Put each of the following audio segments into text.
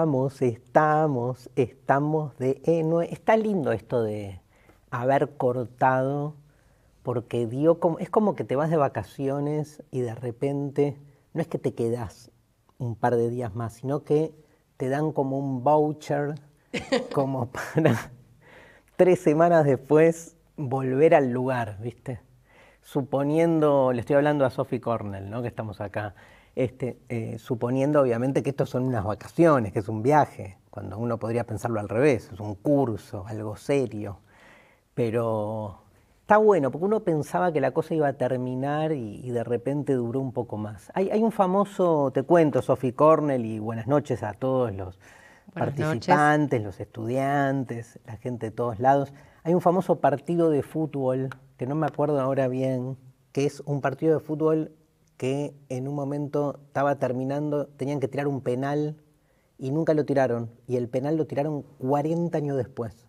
estamos, estamos, estamos de... está lindo esto de haber cortado porque dio como, es como que te vas de vacaciones y de repente no es que te quedas un par de días más, sino que te dan como un voucher como para tres semanas después volver al lugar, ¿viste? Suponiendo, le estoy hablando a Sophie Cornell, ¿no? Que estamos acá. Este, eh, suponiendo obviamente que esto son unas vacaciones, que es un viaje, cuando uno podría pensarlo al revés, es un curso, algo serio, pero está bueno, porque uno pensaba que la cosa iba a terminar y, de repente duró un poco más. Hay, un famoso, te cuento, Sophie Cornell, y buenas noches a todos los participantes, los estudiantes, la gente de todos lados. Hay un famoso partido de fútbol, que no me acuerdo ahora bien, que es un partido de fútbol que en un momento estaba terminando, tenían que tirar un penal y nunca lo tiraron. Y el penal lo tiraron 40 años después.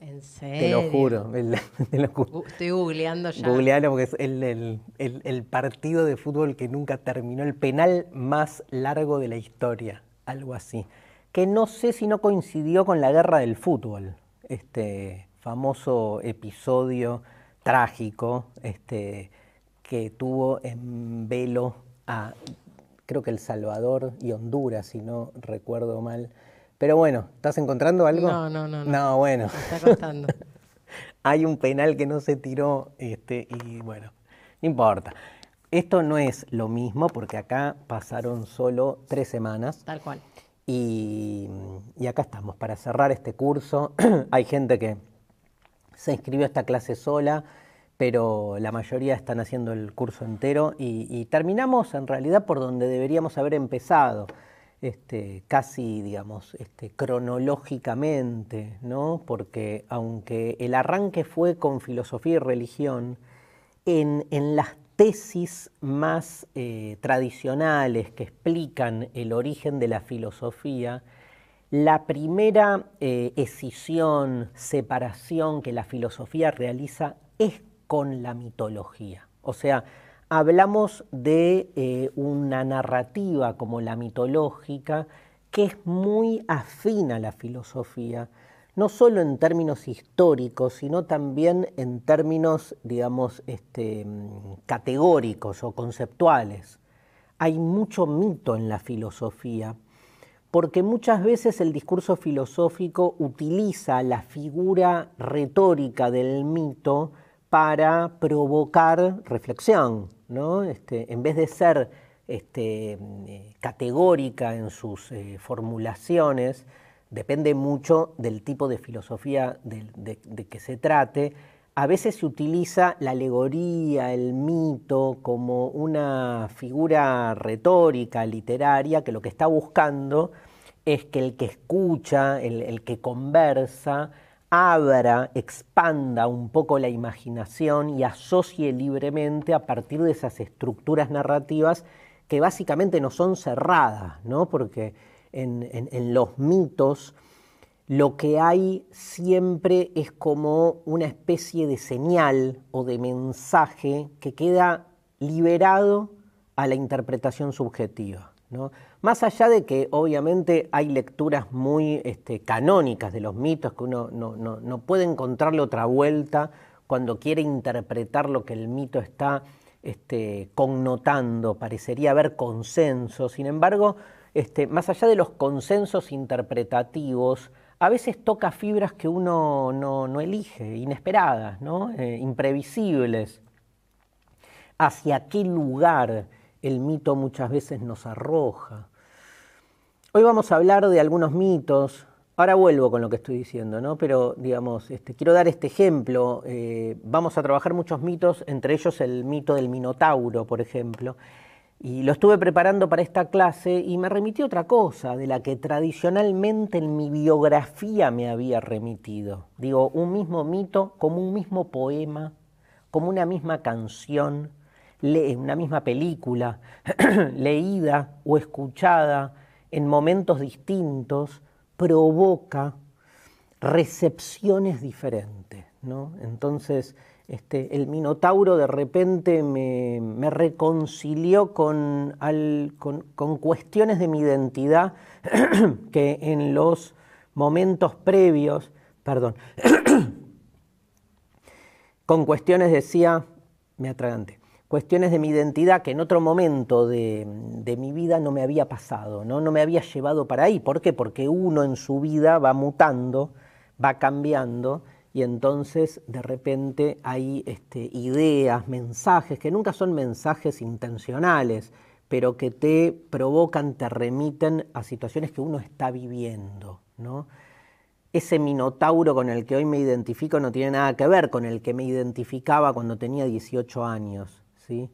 ¿En serio? Te lo juro. te lo juro. Estoy googleando ya. Googlealo porque es el, el, partido de fútbol que nunca terminó, el penal más largo de la historia, algo así. Que no sé si no coincidió con la guerra del fútbol, este famoso episodio trágico este, que tuvo en velo a, creo que El Salvador y Honduras, si no recuerdo mal. Pero bueno, ¿estás encontrando algo? No, no, no. No, bueno. está Hay un penal que no se tiró este, y bueno, no importa. Esto no es lo mismo porque acá pasaron solo tres semanas. Tal cual. Y, y, acá estamos para cerrar este curso. Hay gente que se inscribió a esta clase sola, pero la mayoría están haciendo el curso entero y, terminamos en realidad por donde deberíamos haber empezado. Este, casi, digamos, este, cronológicamente, ¿no? Porque aunque el arranque fue con filosofía y religión, en, las tesis más eh, tradicionales que explican el origen de la filosofía, la primera eh, escisión, separación que la filosofía realiza es con la mitología. O sea, hablamos de eh, una narrativa como la mitológica que es muy afín a la filosofía, no solo en términos históricos, sino también en términos, digamos, este, categóricos o conceptuales. Hay mucho mito en la filosofía, porque muchas veces el discurso filosófico utiliza la figura retórica del mito para provocar reflexión, ¿no? Este, en vez de ser este, categórica en sus eh, formulaciones, depende mucho del tipo de filosofía de, que se trate. A veces se utiliza la alegoría, el mito, como una figura retórica, literaria, que lo que está buscando es que el que escucha, el que conversa, abra, expanda un poco la imaginación y asocie libremente a partir de esas estructuras narrativas que básicamente no son cerradas, ¿no? porque en, los mitos lo que hay siempre es como una especie de señal o de mensaje que queda liberado a la interpretación subjetiva. ¿no? Más allá de que obviamente hay lecturas muy este, canónicas de los mitos, que uno no, puede encontrarle otra vuelta cuando quiere interpretar lo que el mito está este, connotando, parecería haber consenso. Sin embargo, este, más allá de los consensos interpretativos, a veces toca fibras que uno no, elige, inesperadas, eh, imprevisibles. ¿Hacia qué lugar el mito muchas veces nos arroja? Hoy vamos a hablar de algunos mitos. Ahora vuelvo con lo que estoy diciendo, ¿no? Pero, digamos, este, quiero dar este ejemplo. Eh, vamos a trabajar muchos mitos, entre ellos el mito del Minotauro, por ejemplo. Y lo estuve preparando para esta clase y me remití otra cosa de la que tradicionalmente en mi biografía me había remitido. Digo, un mismo mito como un mismo poema, como una misma canción, una misma película, leída o escuchada en momentos distintos, provoca recepciones diferentes. ¿no? Entonces, este, el Minotauro de repente me, reconcilió con, con, con, cuestiones de mi identidad que en los momentos previos, perdón, con cuestiones decía, me atraganté cuestiones de mi identidad que en otro momento de, mi vida no me había pasado, ¿no? me había llevado para ahí. ¿Por qué? Porque uno en su vida va mutando, va cambiando y entonces de repente hay este, ideas, mensajes, que nunca son mensajes intencionales, pero que te provocan, te remiten a situaciones que uno está viviendo. ¿no? ese minotauro con el que hoy me identifico no tiene nada que ver con el que me identificaba cuando tenía 18 años. ¿sí?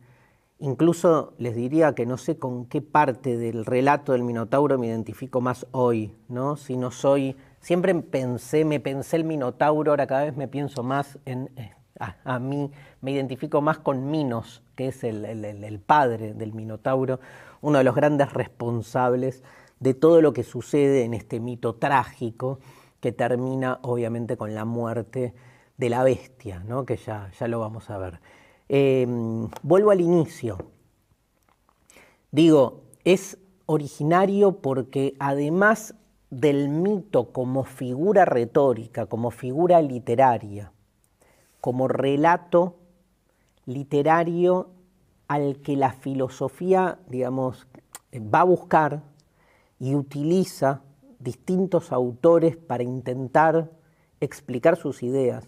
Incluso les diría que no sé con qué parte del relato del Minotauro me identifico más hoy, ¿no? Si no soy, siempre pensé, me pensé el Minotauro, ahora cada vez me pienso más en, eh, a, mí, me identifico más con Minos, que es el, el padre del Minotauro, uno de los grandes responsables de todo lo que sucede en este mito trágico que termina obviamente con la muerte de la bestia, ¿no? que ya, ya lo vamos a ver. Em, vuelvo al inicio. Digo, es originario porque además del mito como figura retórica, como figura literaria, como relato literario al que la filosofía, digamos, va a buscar y utiliza distintos autores para intentar explicar sus ideas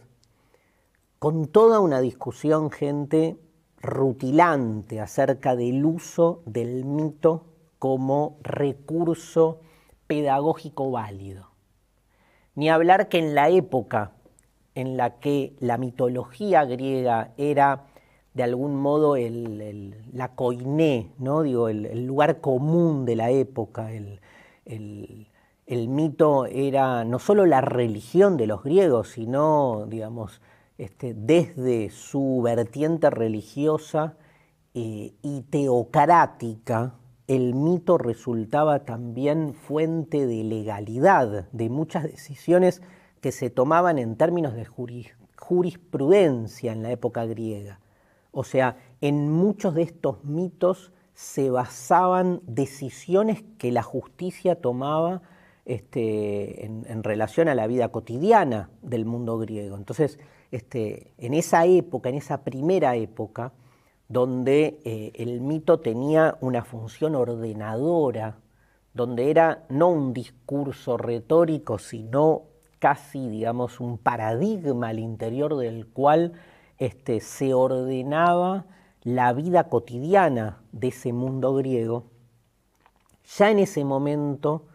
con toda una discusión, gente, rutilante acerca del uso del mito como recurso pedagógico válido. Ni hablar que en la época en la que la mitología griega era de algún modo la coiné, ¿no? Digo, el, el, lugar común de la época, el, mito era no solo la religión de los griegos, sino, digamos, este, desde su vertiente religiosa eh, y teocrática, el mito resultaba también fuente de legalidad de muchas decisiones que se tomaban en términos de jurisprudencia en la época griega. O sea, en muchos de estos mitos se basaban decisiones que la justicia tomaba este, en, en relación a la vida cotidiana del mundo griego. Entonces, este, en esa época, en esa primera época, donde eh, el mito tenía una función ordenadora, donde era no un discurso retórico, sino casi, digamos, un paradigma al interior del cual este, se ordenaba la vida cotidiana de ese mundo griego, ya en ese momento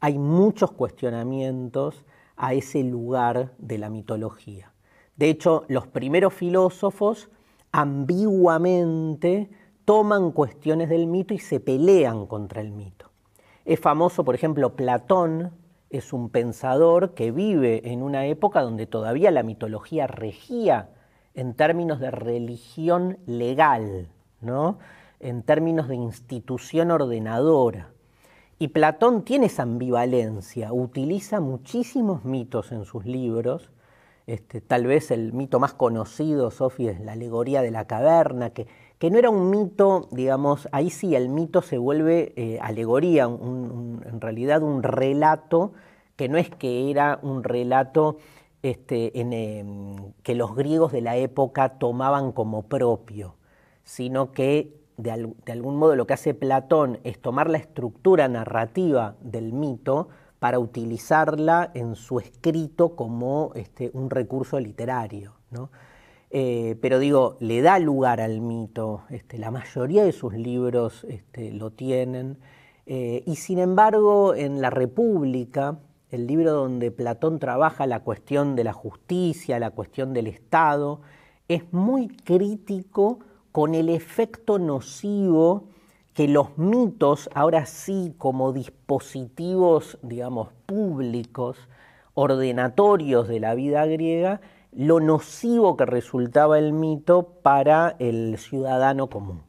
hay muchos cuestionamientos a ese lugar de la mitología. De hecho, los primeros filósofos ambiguamente toman cuestiones del mito y se pelean contra el mito. Es famoso, por ejemplo, Platón es un pensador que vive en una época donde todavía la mitología regía en términos de religión legal, ¿no? en términos de institución ordenadora. Y Platón tiene esa ambivalencia, utiliza muchísimos mitos en sus libros, este, tal vez el mito más conocido, Sofi, es la alegoría de la caverna, que, no era un mito, digamos, ahí sí el mito se vuelve eh, alegoría, en realidad un relato que no es que era un relato este, em, que los griegos de la época tomaban como propio, sino que de algún modo lo que hace Platón es tomar la estructura narrativa del mito, para utilizarla en su escrito como este, un recurso literario. Eh, pero digo, le da lugar al mito, este, la mayoría de sus libros este, lo tienen, eh, y sin embargo en La República, el libro donde Platón trabaja la cuestión de la justicia, la cuestión del Estado, es muy crítico con el efecto nocivo que los mitos, ahora sí como dispositivos, digamos, públicos, ordenatorios de la vida griega, lo nocivo que resultaba el mito para el ciudadano común.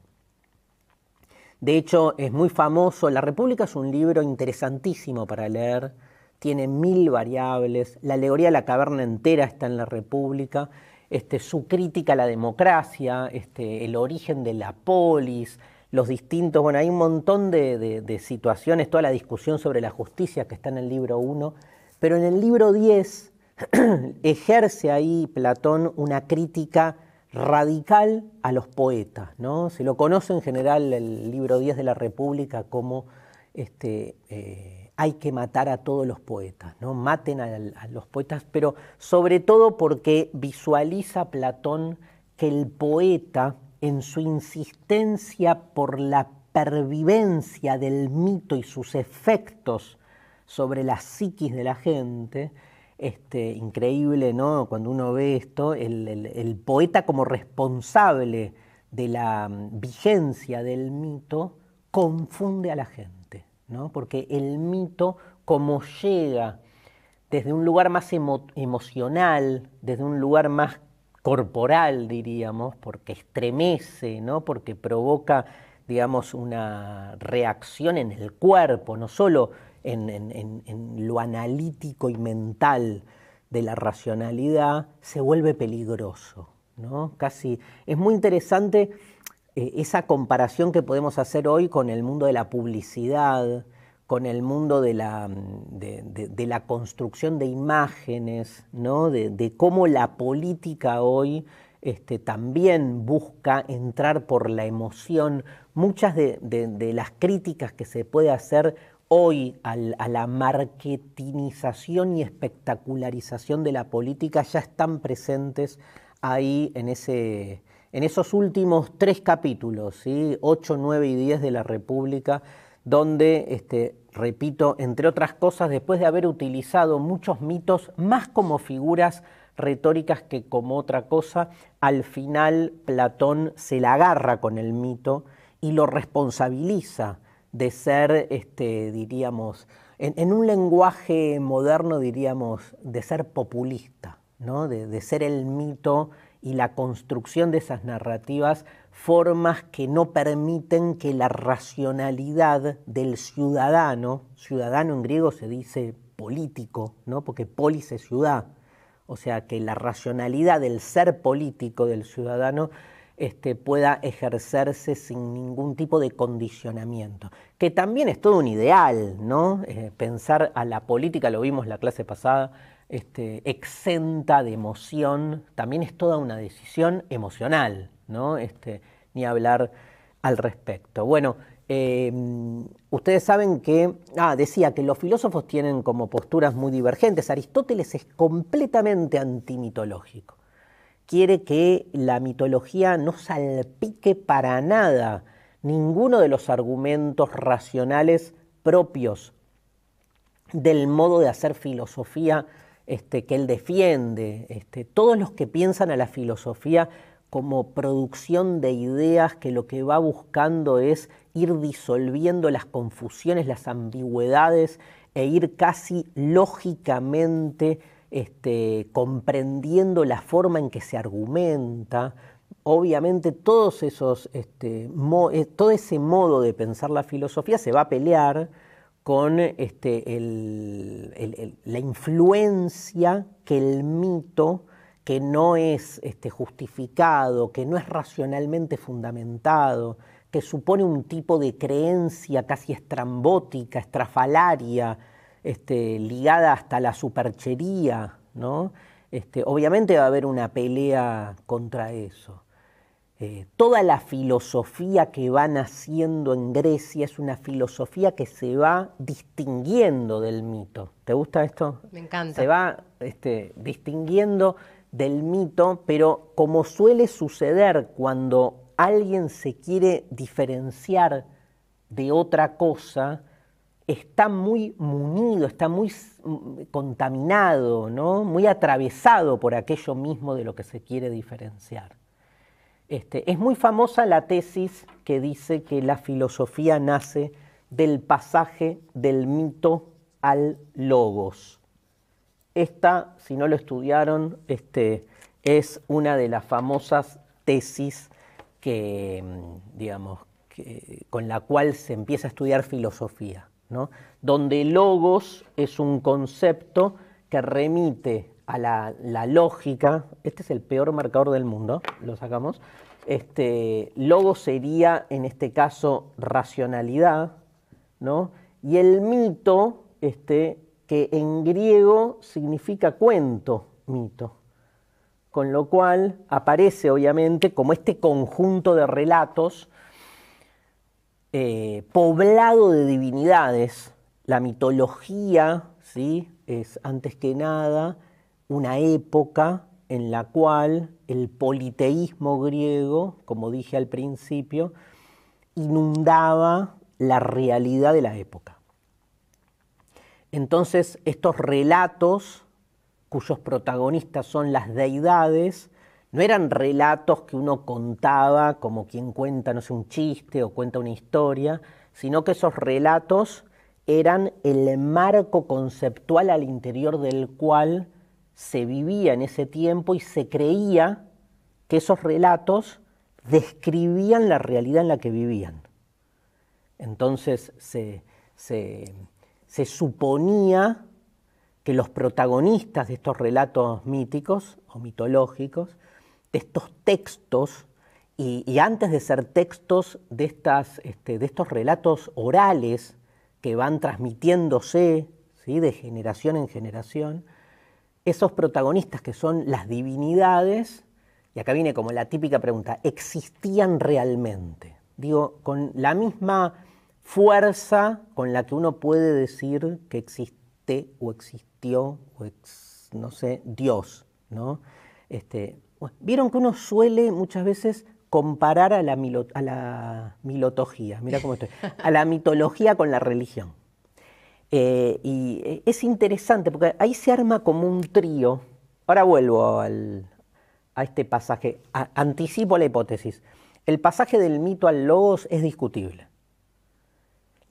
De hecho, es muy famoso, La República es un libro interesantísimo para leer, tiene mil variables, la alegoría de la caverna entera está en La República, este, su crítica a la democracia, este, el origen de la polis, los distintos, bueno, hay un montón de, situaciones, toda la discusión sobre la justicia que está en el libro 1, pero en el libro 10 ejerce ahí Platón una crítica radical a los poetas, ¿no? Se lo conoce en general el libro 10 de la República como este, eh, hay que matar a todos los poetas, ¿no? Maten a los poetas, pero sobre todo porque visualiza Platón que el poeta, en su insistencia por la pervivencia del mito y sus efectos sobre la psiquis de la gente, este, increíble, ¿no? Cuando uno ve esto, el, poeta como responsable de la mm, vigencia del mito confunde a la gente, ¿no? Porque el mito, como llega desde un lugar más emocional, desde un lugar más corporal, diríamos, porque estremece, ¿no? porque provoca, digamos, una reacción en el cuerpo, no solo en, lo analítico y mental de la racionalidad, se vuelve peligroso. ¿no? Casi, es muy interesante eh, esa comparación que podemos hacer hoy con el mundo de la publicidad, con el mundo de la, mm, de, la construcción de imágenes, ¿no? de, cómo la política hoy este, también busca entrar por la emoción. Muchas de, las críticas que se puede hacer hoy a la marketinización y espectacularización de la política ya están presentes ahí en ese, en esos últimos tres capítulos, ¿sí? 8, 9 y 10 de la República, donde este, repito, entre otras cosas, después de haber utilizado muchos mitos más como figuras retóricas que como otra cosa, al final Platón se la agarra con el mito y lo responsabiliza de ser, este, diríamos, en, un lenguaje moderno diríamos, de ser populista, ¿no? de ser el mito y la construcción de esas narrativas formas que no permiten que la racionalidad del ciudadano, ciudadano en griego se dice político, ¿no? porque polis es ciudad, o sea, que la racionalidad del ser político del ciudadano este, pueda ejercerse sin ningún tipo de condicionamiento, que también es todo un ideal, ¿no? Eh, pensar a la política, lo vimos la clase pasada, este, exenta de emoción, también es toda una decisión emocional, este, ni hablar al respecto. Bueno, em, ustedes saben que, ah, decía que los filósofos tienen como posturas muy divergentes. Aristóteles es completamente antimitológico. Quiere que la mitología no salpique para nada ninguno de los argumentos racionales propios del modo de hacer filosofía este, que él defiende. Este, todos los que piensan a la filosofía como producción de ideas que lo que va buscando es ir disolviendo las confusiones, las ambigüedades e ir casi lógicamente este, comprendiendo la forma en que se argumenta. Obviamente todos esos, este, eh, todo ese modo de pensar la filosofía se va a pelear con este, la influencia que el mito que no es este, justificado, que no es racionalmente fundamentado, que supone un tipo de creencia casi estrambótica, estrafalaria, este, ligada hasta la superchería, este, obviamente va a haber una pelea contra eso. Eh, toda la filosofía que va naciendo en Grecia es una filosofía que se va distinguiendo del mito. ¿Te gusta esto? Me encanta. Se va distinguiendo del mito, pero como suele suceder cuando alguien se quiere diferenciar de otra cosa, está muy munido, está muy contaminado, ¿no? muy atravesado por aquello mismo de lo que se quiere diferenciar. Este, es muy famosa la tesis que dice que la filosofía nace del pasaje del mito al logos. Esta, si no lo estudiaron, este, es una de las famosas tesis que, mm, digamos, con la cual se empieza a estudiar filosofía, ¿no? donde logos es un concepto que remite a la, la, lógica, este es el peor marcador del mundo, lo sacamos, este, logos sería en este caso racionalidad, ¿no? y el mito este, que en griego significa cuento, mito. Con lo cual aparece obviamente como este conjunto de relatos eh, poblado de divinidades. La mitología ¿sí? es antes que nada una época en la cual el politeísmo griego, como dije al principio, inundaba la realidad de la época. Entonces, estos relatos, cuyos protagonistas son las deidades, no eran relatos que uno contaba como quien cuenta, no sé, un chiste o cuenta una historia, sino que esos relatos eran el marco conceptual al interior del cual se vivía en ese tiempo y se creía que esos relatos describían la realidad en la que vivían. Entonces se, se se suponía que los protagonistas de estos relatos míticos o mitológicos, de estos textos, y, antes de ser textos de, estas, este, de estos relatos orales que van transmitiéndose ¿sí? de generación en generación, esos protagonistas que son las divinidades, y acá viene como la típica pregunta, ¿existían realmente? Digo, con la misma fuerza con la que uno puede decir que existe o existió o no sé, Dios, ¿no? Este, vieron que uno suele muchas veces comparar a la, a la mira cómo estoy, a la mitología con la religión. Eh, y eh, es interesante porque ahí se arma como un trío. Ahora vuelvo a este pasaje. anticipo la hipótesis. El pasaje del mito al logos es discutible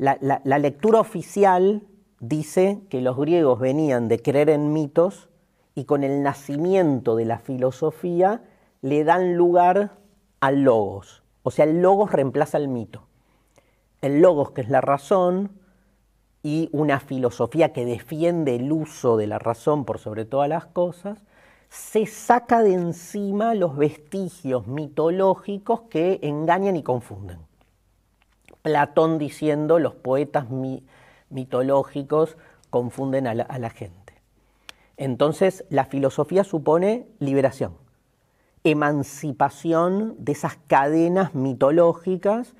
la, lectura oficial dice que los griegos venían de creer en mitos y con el nacimiento de la filosofía le dan lugar al logos. O sea, el logos reemplaza al mito. El logos, que es la razón, y una filosofía que defiende el uso de la razón por sobre todas las cosas, se saca de encima los vestigios mitológicos que engañan y confunden. Platón diciendo los poetas mitológicos confunden a la, gente. Entonces, la filosofía supone liberación, emancipación de esas cadenas mitológicas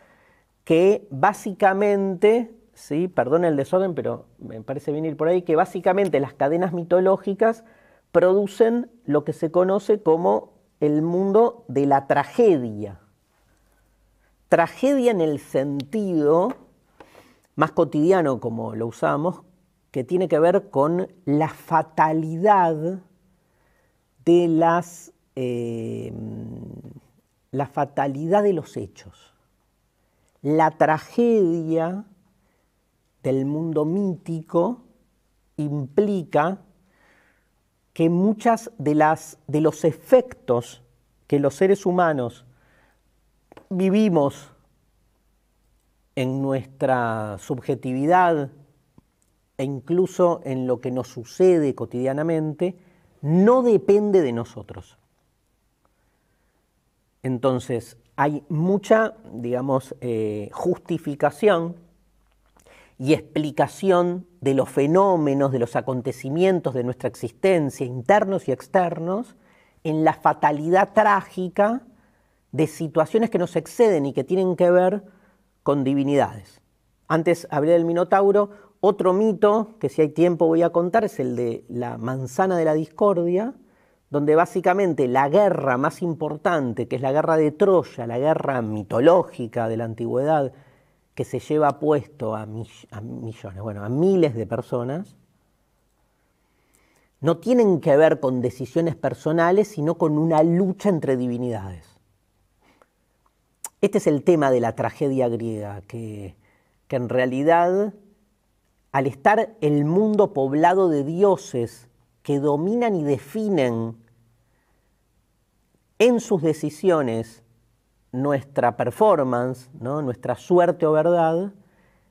que básicamente, ¿sí? perdón el desorden, pero me parece venir por ahí, que básicamente las cadenas mitológicas producen lo que se conoce como el mundo de la tragedia tragedia en el sentido más cotidiano como lo usamos, que tiene que ver con la fatalidad de las eh, la fatalidad de los hechos, la tragedia del mundo mítico implica que muchas de las de los efectos que los seres humanos vivimos en nuestra subjetividad e incluso en lo que nos sucede cotidianamente, no depende de nosotros. Entonces, hay mucha, digamos, eh, justificación y explicación de los fenómenos, de los acontecimientos de nuestra existencia, internos y externos, en la fatalidad trágica de situaciones que nos exceden y que tienen que ver con divinidades. Antes hablé del Minotauro, otro mito que si hay tiempo voy a contar es el de la manzana de la discordia, donde básicamente la guerra más importante, que es la guerra de Troya, la guerra mitológica de la antigüedad, que se lleva puesto a, a millones, bueno, a miles de personas, no tienen que ver con decisiones personales, sino con una lucha entre divinidades. Este es el tema de la tragedia griega, que, en realidad, al estar el mundo poblado de dioses que dominan y definen en sus decisiones nuestra performance, ¿no? nuestra suerte o verdad,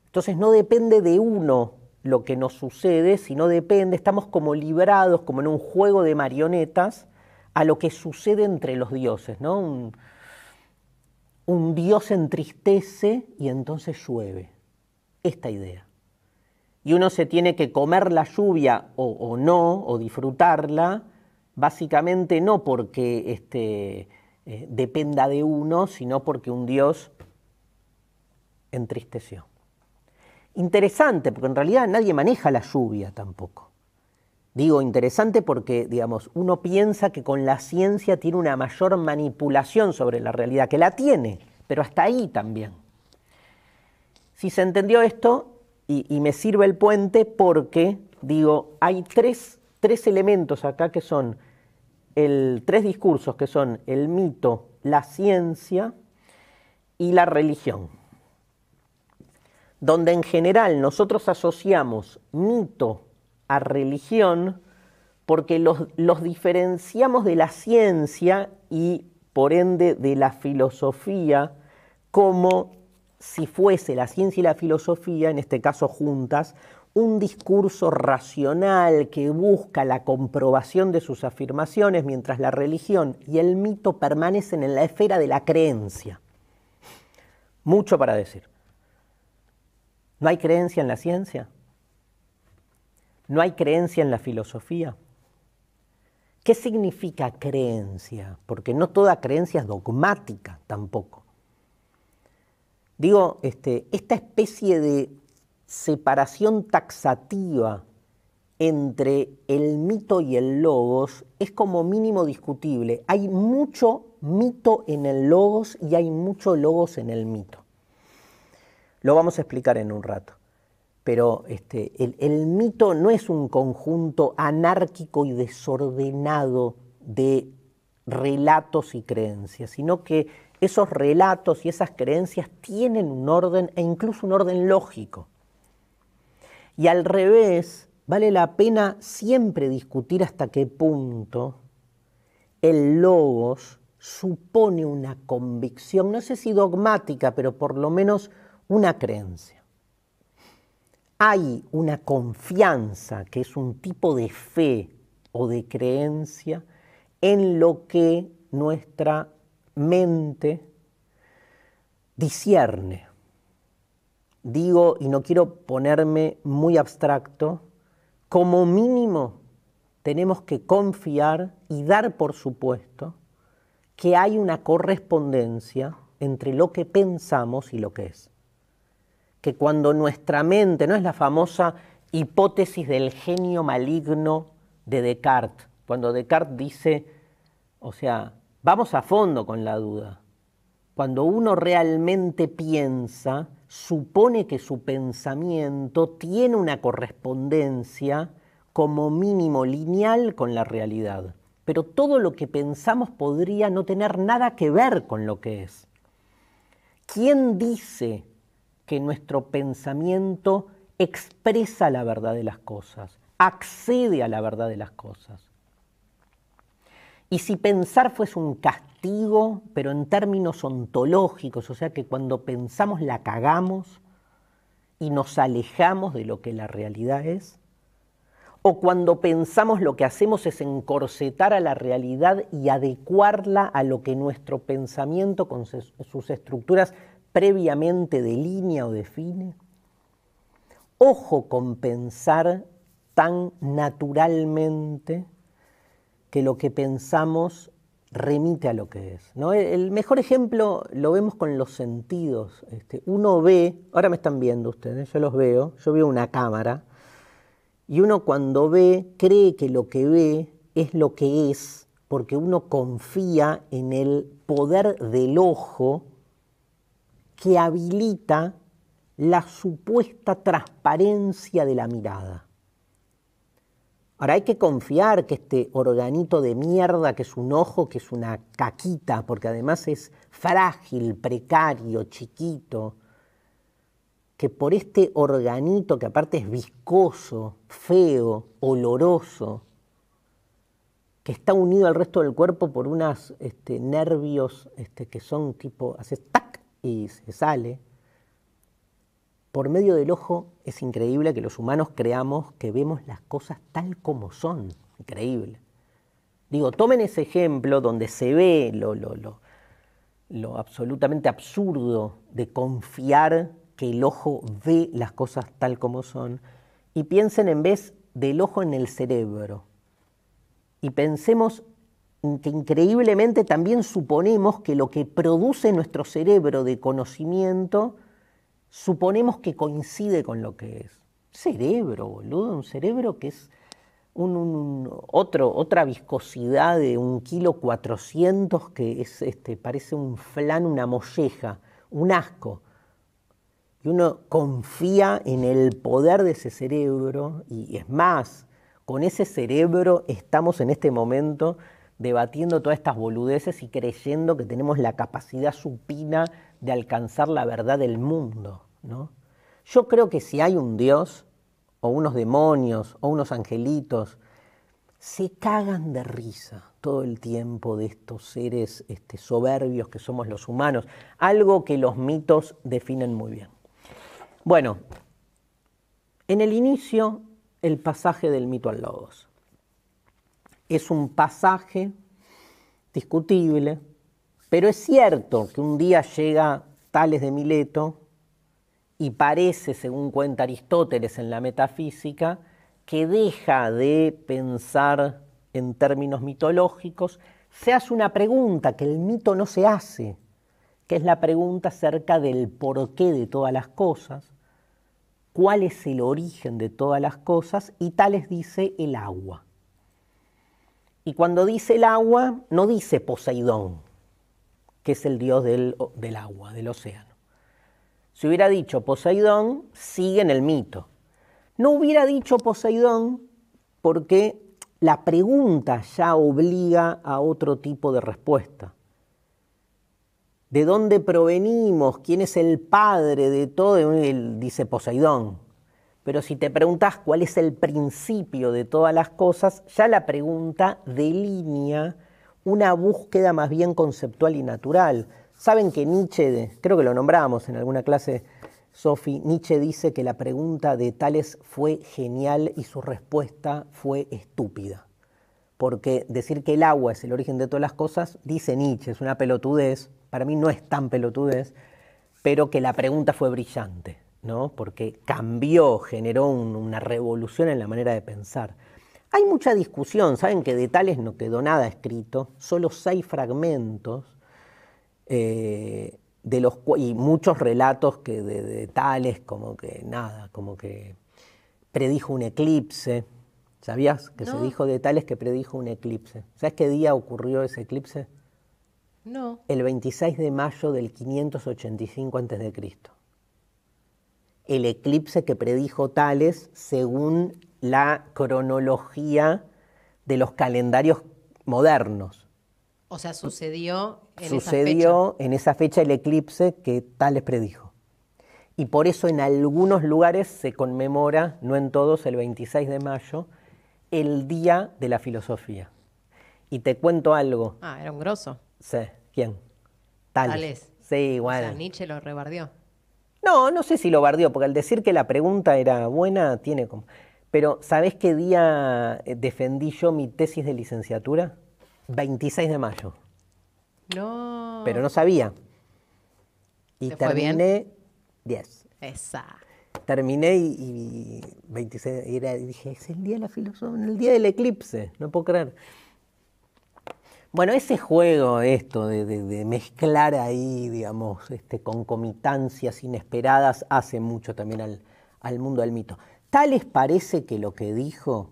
entonces no depende de uno lo que nos sucede, sino depende, estamos como librados, como en un juego de marionetas, a lo que sucede entre los dioses, ¿no? un Dios entristece y entonces llueve. Esta idea. Y uno se tiene que comer la lluvia o, no, o disfrutarla, básicamente no porque este, eh, dependa de uno, sino porque un Dios entristeció. Interesante, porque en realidad nadie maneja la lluvia tampoco. Digo, interesante porque, digamos, uno piensa que con la ciencia tiene una mayor manipulación sobre la realidad, que la tiene, pero hasta ahí también. Si se entendió esto, y, me sirve el puente porque, digo, hay tres, tres elementos acá que son el, tres discursos que son el mito, la ciencia y la religión. Donde en general nosotros asociamos mito, a religión porque los, los diferenciamos de la ciencia y por ende de la filosofía como si fuese la ciencia y la filosofía, en este caso juntas, un discurso racional que busca la comprobación de sus afirmaciones, mientras la religión y el mito permanecen en la esfera de la creencia. Mucho para decir. ¿No hay creencia en la ciencia? ¿No hay creencia en la filosofía? ¿Qué significa creencia? Porque no toda creencia es dogmática tampoco. Digo, este, esta especie de separación taxativa entre el mito y el logos es como mínimo discutible. Hay mucho mito en el logos y hay mucho logos en el mito. Lo vamos a explicar en un rato pero este, el, mito no es un conjunto anárquico y desordenado de relatos y creencias, sino que esos relatos y esas creencias tienen un orden e incluso un orden lógico. Y al revés, vale la pena siempre discutir hasta qué punto el logos supone una convicción, no sé si dogmática, pero por lo menos una creencia hay una confianza, que es un tipo de fe o de creencia, en lo que nuestra mente discierne. Digo, y no quiero ponerme muy abstracto, como mínimo tenemos que confiar y dar por supuesto que hay una correspondencia entre lo que pensamos y lo que es que cuando nuestra mente, no es la famosa hipótesis del genio maligno de Descartes, cuando Descartes dice, o sea, vamos a fondo con la duda. Cuando uno realmente piensa, supone que su pensamiento tiene una correspondencia como mínimo lineal con la realidad. Pero todo lo que pensamos podría no tener nada que ver con lo que es. ¿Quién dice que nuestro pensamiento expresa la verdad de las cosas, accede a la verdad de las cosas. Y si pensar fuese un castigo, pero en términos ontológicos, o sea que cuando pensamos la cagamos y nos alejamos de lo que la realidad es, o cuando pensamos lo que hacemos es encorsetar a la realidad y adecuarla a lo que nuestro pensamiento con sus estructuras previamente línea o define. Ojo con pensar tan naturalmente que lo que pensamos remite a lo que es. ¿no? El mejor ejemplo lo vemos con los sentidos. Este, uno ve, ahora me están viendo ustedes, yo los veo, yo veo una cámara, y uno cuando ve cree que lo que ve es lo que es, porque uno confía en el poder del ojo que habilita la supuesta transparencia de la mirada. Ahora hay que confiar que este organito de mierda, que es un ojo, que es una caquita, porque además es frágil, precario, chiquito, que por este organito, que aparte es viscoso, feo, oloroso, que está unido al resto del cuerpo por unos este, nervios este, que son tipo, y se sale, por medio del ojo es increíble que los humanos creamos que vemos las cosas tal como son. Increíble. Digo, tomen ese ejemplo donde se ve lo, lo, lo, lo absolutamente absurdo de confiar que el ojo ve las cosas tal como son y piensen en vez del ojo en el cerebro. Y pensemos que increíblemente también suponemos que lo que produce nuestro cerebro de conocimiento, suponemos que coincide con lo que es. Cerebro, boludo, un cerebro que es otro, otra viscosidad de un kilo cuatrocientos que es, este, parece un flan, una molleja, un asco. Y uno confía en el poder de ese cerebro y es más, con ese cerebro estamos en este momento debatiendo todas estas boludeces y creyendo que tenemos la capacidad supina de alcanzar la verdad del mundo, ¿no? Yo creo que si hay un Dios, o unos demonios, o unos angelitos, se cagan de risa todo el tiempo de estos seres este, soberbios que somos los humanos, algo que los mitos definen muy bien. Bueno, en el inicio, el pasaje del mito al logos es un pasaje discutible, pero es cierto que un día llega Tales de Mileto y parece, según cuenta Aristóteles en la metafísica, que deja de pensar en términos mitológicos, se hace una pregunta que el mito no se hace, que es la pregunta acerca del porqué de todas las cosas, cuál es el origen de todas las cosas, y Tales dice el agua. Y cuando dice el agua, no dice Poseidón, que es el dios del, agua, del océano. Si hubiera dicho Poseidón, sigue en el mito. No hubiera dicho Poseidón porque la pregunta ya obliga a otro tipo de respuesta. ¿De dónde provenimos? ¿Quién es el padre de todo? Él dice Poseidón. Pero si te preguntas cuál es el principio de todas las cosas, ya la pregunta delinea una búsqueda más bien conceptual y natural. Saben que Nietzsche, creo que lo nombrábamos en alguna clase, Sophie, Nietzsche dice que la pregunta de Tales fue genial y su respuesta fue estúpida. Porque decir que el agua es el origen de todas las cosas, dice Nietzsche, es una pelotudez, para mí no es tan pelotudez, pero que la pregunta fue brillante. ¿no? porque cambió, generó una revolución en la manera de pensar. Hay mucha discusión, saben que de Tales no quedó nada escrito, solo seis fragmentos, eh, de los, y muchos relatos que de, Tales, como que nada, como que predijo un eclipse. ¿Sabías que se dijo de Tales que predijo un eclipse? ¿Sabes qué día ocurrió ese eclipse? No. El 26 de mayo del 585 a.C el eclipse que predijo Tales según la cronología de los calendarios modernos. O sea, sucedió en esa fecha. en esa fecha el eclipse que Tales predijo. Y por eso en algunos lugares se conmemora, no en todos, el 26 de mayo, el Día de la Filosofía. Y te cuento algo. Ah, era un grosso. Sí. ¿Quién? Tales. Sí, igual. Nietzsche lo rebardió. No, no sé si lo bardeó, porque al decir que la pregunta era buena, tiene como... Pero ¿sabés qué día eh, defendí yo mi tesis de licenciatura? 26 de mayo. No. Pero no sabía. Y terminé 10. Exacto. Terminé y, 26 era, dije, es el día de la filosofía, el día del eclipse, no puedo creer. Bueno, ese juego, esto de, mezclar ahí, digamos, este, concomitancias inesperadas, hace mucho también al, al mundo del mito. Tales parece que lo que dijo,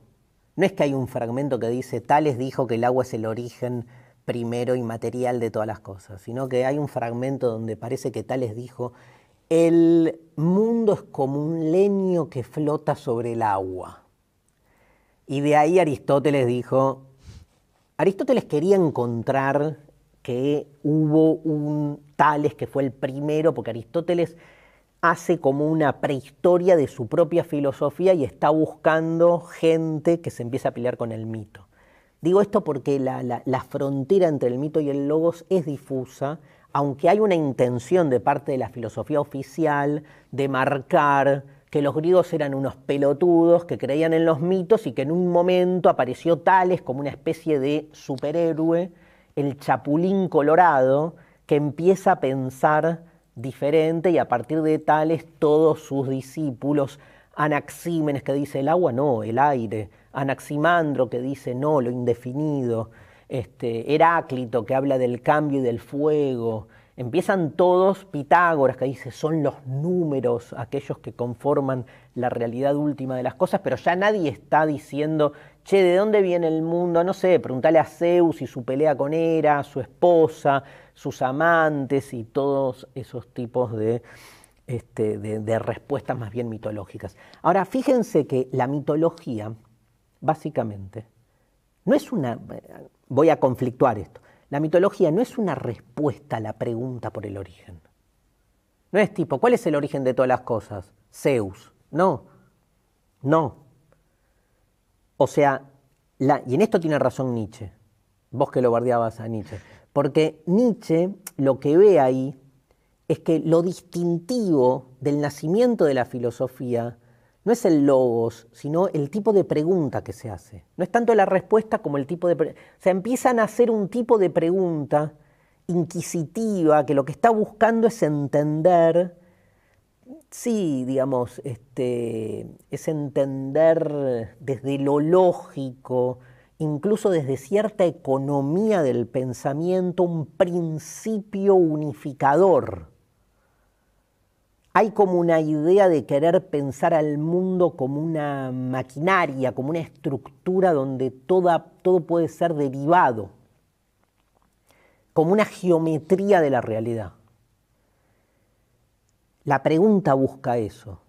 no es que hay un fragmento que dice, Tales dijo que el agua es el origen primero y material de todas las cosas, sino que hay un fragmento donde parece que Tales dijo, el mundo es como un leño que flota sobre el agua. Y de ahí Aristóteles dijo, Aristóteles quería encontrar que hubo un Tales que fue el primero, porque Aristóteles hace como una prehistoria de su propia filosofía y está buscando gente que se empiece a pelear con el mito. Digo esto porque la, la, frontera entre el mito y el logos es difusa, aunque hay una intención de parte de la filosofía oficial de marcar que los griegos eran unos pelotudos que creían en los mitos y que en un momento apareció Tales como una especie de superhéroe, el chapulín colorado, que empieza a pensar diferente y a partir de Tales todos sus discípulos, Anaxímenes que dice el agua, no, el aire, Anaximandro que dice no, lo indefinido, este, Heráclito que habla del cambio y del fuego, Empiezan todos Pitágoras, que dice, son los números aquellos que conforman la realidad última de las cosas, pero ya nadie está diciendo, che, ¿de dónde viene el mundo? No sé, preguntale a Zeus y su pelea con Hera, su esposa, sus amantes y todos esos tipos de, este, de respuestas más bien mitológicas. Ahora, fíjense que la mitología, básicamente, no es una... Voy a conflictuar esto. La mitología no es una respuesta a la pregunta por el origen. No es tipo, ¿cuál es el origen de todas las cosas? Zeus. No, no. O sea, y en esto tiene razón Nietzsche, vos que lo bardeabas a Nietzsche, porque Nietzsche lo que ve ahí es que lo distintivo del nacimiento de la filosofía no es el logos, sino el tipo de pregunta que se hace. No es tanto la respuesta como el tipo de... pregunta. empiezan a hacer un tipo de pregunta inquisitiva que lo que está buscando es entender, sí, digamos, este, es entender desde lo lógico, incluso desde cierta economía del pensamiento, un principio unificador hay como una idea de querer pensar al mundo como una maquinaria, como una estructura donde todo puede ser derivado, como una geometría de la realidad. La pregunta busca eso.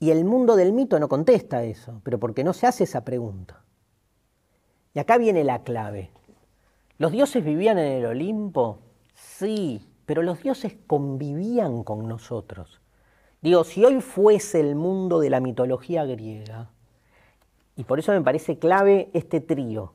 Y el mundo del mito no contesta eso, pero porque no se hace esa pregunta. Y acá viene la clave. ¿Los dioses vivían en el Olimpo? Sí, pero los dioses convivían con nosotros. Digo, si hoy fuese el mundo de la mitología griega, y por eso me parece clave este trío,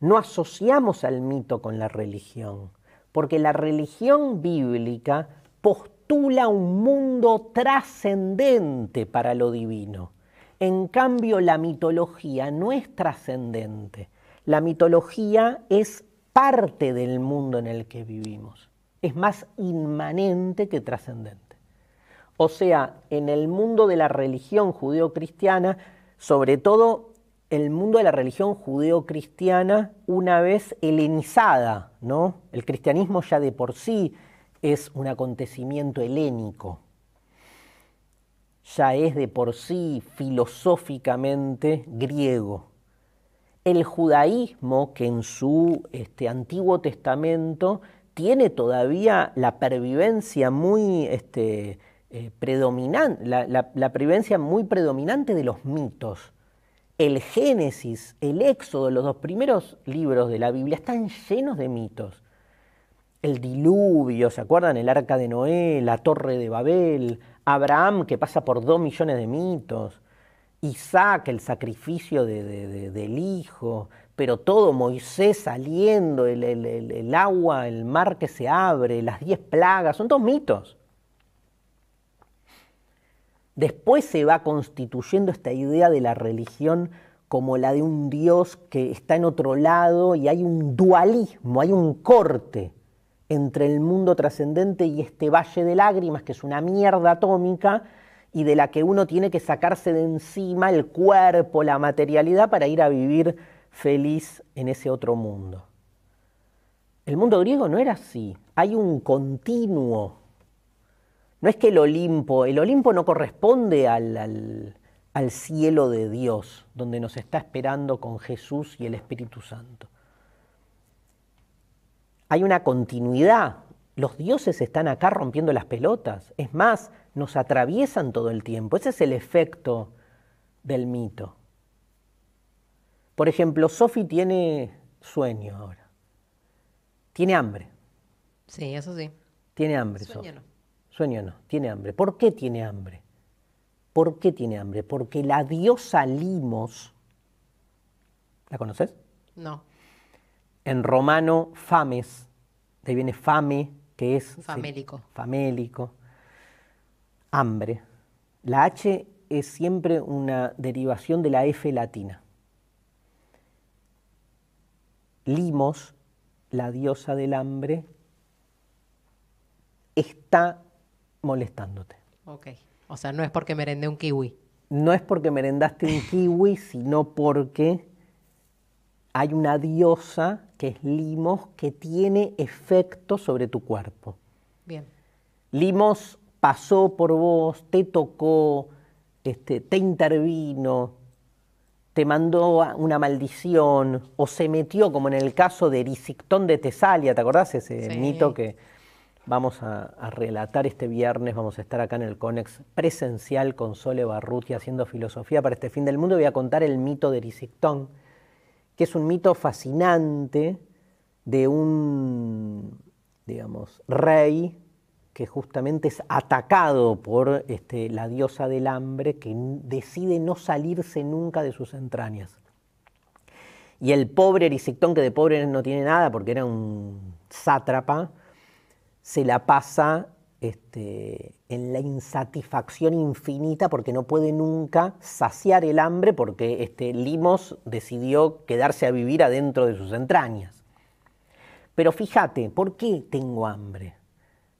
no asociamos al mito con la religión, porque la religión bíblica postula un mundo trascendente para lo divino. En cambio, la mitología no es trascendente. La mitología es parte del mundo en el que vivimos es más inmanente que trascendente. O sea, en el mundo de la religión judeocristiana, sobre todo el mundo de la religión judeocristiana, una vez helenizada, ¿no? El cristianismo ya de por sí es un acontecimiento helénico, ya es de por sí filosóficamente griego. El judaísmo, que en su este, Antiguo Testamento tiene todavía la pervivencia muy este, eh, predominante, la, muy predominante de los mitos. El Génesis, el Éxodo, los dos primeros libros de la Biblia están llenos de mitos. El diluvio, ¿se acuerdan? El arca de Noé, la torre de Babel, Abraham que pasa por dos millones de mitos, Isaac, el sacrificio del hijo, pero todo, Moisés saliendo, el, agua, el mar que se abre, las diez plagas, son todos mitos. Después se va constituyendo esta idea de la religión como la de un Dios que está en otro lado y hay un dualismo, hay un corte entre el mundo trascendente y este valle de lágrimas, que es una mierda atómica, y de la que uno tiene que sacarse de encima el cuerpo, la materialidad, para ir a vivir feliz en ese otro mundo. El mundo griego no era así, hay un continuo. No es que el Olimpo, el Olimpo no corresponde al, cielo de Dios, donde nos está esperando con Jesús y el Espíritu Santo. Hay una continuidad, los dioses están acá rompiendo las pelotas. Es más, nos atraviesan todo el tiempo. Ese es el efecto del mito. Por ejemplo, Sofi tiene sueño ahora. Tiene hambre. Sí, eso sí. Tiene hambre, Sofi. No. Sueño no, tiene hambre. ¿Por qué tiene hambre? ¿Por qué tiene hambre? Porque la diosa Limos, ¿la conoces? No. En romano, fames, de ahí viene fame, que es... Famélico. famélico, hambre. La H es siempre una derivación de la F latina. Limos, la diosa del hambre, está molestándote. Ok. O sea, no es porque merendé un kiwi. No es porque merendaste un kiwi, sino porque hay una diosa que es Limos que tiene efecto sobre tu cuerpo. Bien. Limos pasó por vos, te tocó, este, te intervino, te mandó una maldición o se metió, como en el caso de Erisictón de Tesalia, ¿te acordás ese mito que vamos a, relatar este viernes? Vamos a estar acá en el Conex presencial con Sole Barruti haciendo filosofía para este fin del mundo. Voy a contar el mito de Erisictón, que es un mito fascinante de un, digamos, rey que justamente es atacado por este, la diosa del hambre que decide no salirse nunca de sus entrañas. Y el pobre Erisictón, que de pobre no tiene nada porque era un sátrapa, se la pasa este, en la insatisfacción infinita porque no puede nunca saciar el hambre porque este, Limos decidió quedarse a vivir adentro de sus entrañas. Pero fíjate, ¿por qué tengo hambre?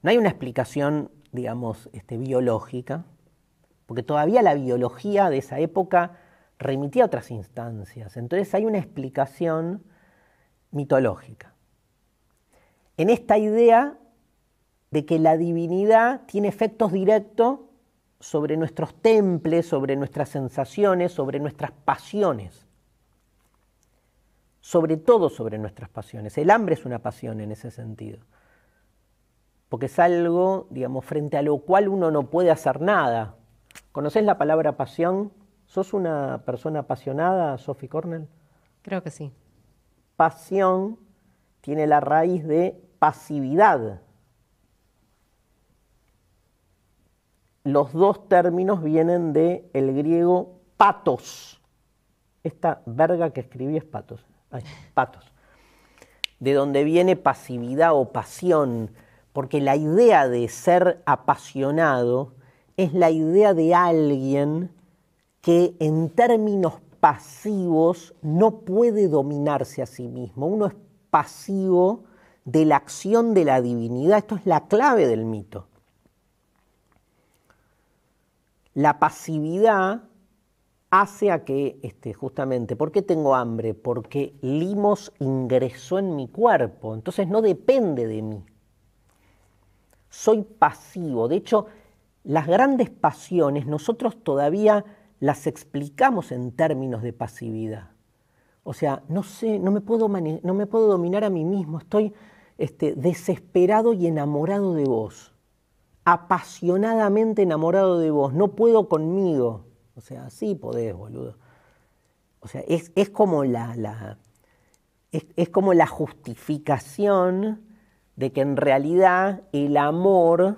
No hay una explicación, digamos, este, biológica, porque todavía la biología de esa época remitía a otras instancias. Entonces hay una explicación mitológica. En esta idea de que la divinidad tiene efectos directos sobre nuestros temples, sobre nuestras sensaciones, sobre nuestras pasiones. Sobre todo sobre nuestras pasiones. El hambre es una pasión en ese sentido porque es algo, digamos, frente a lo cual uno no puede hacer nada. ¿Conoces la palabra pasión? ¿Sos una persona apasionada, Sophie Cornell? Creo que sí. Pasión tiene la raíz de pasividad. Los dos términos vienen del griego patos. Esta verga que escribí es patos. patos. De donde viene pasividad o pasión porque la idea de ser apasionado es la idea de alguien que en términos pasivos no puede dominarse a sí mismo. Uno es pasivo de la acción de la divinidad. Esto es la clave del mito. La pasividad hace a que, este, justamente, ¿por qué tengo hambre? Porque Limos ingresó en mi cuerpo, entonces no depende de mí soy pasivo. De hecho, las grandes pasiones nosotros todavía las explicamos en términos de pasividad. O sea, no sé, no me puedo, no me puedo dominar a mí mismo, estoy este, desesperado y enamorado de vos, apasionadamente enamorado de vos, no puedo conmigo. O sea, sí podés, boludo. O sea, es, es como la, la es como la justificación de que en realidad el amor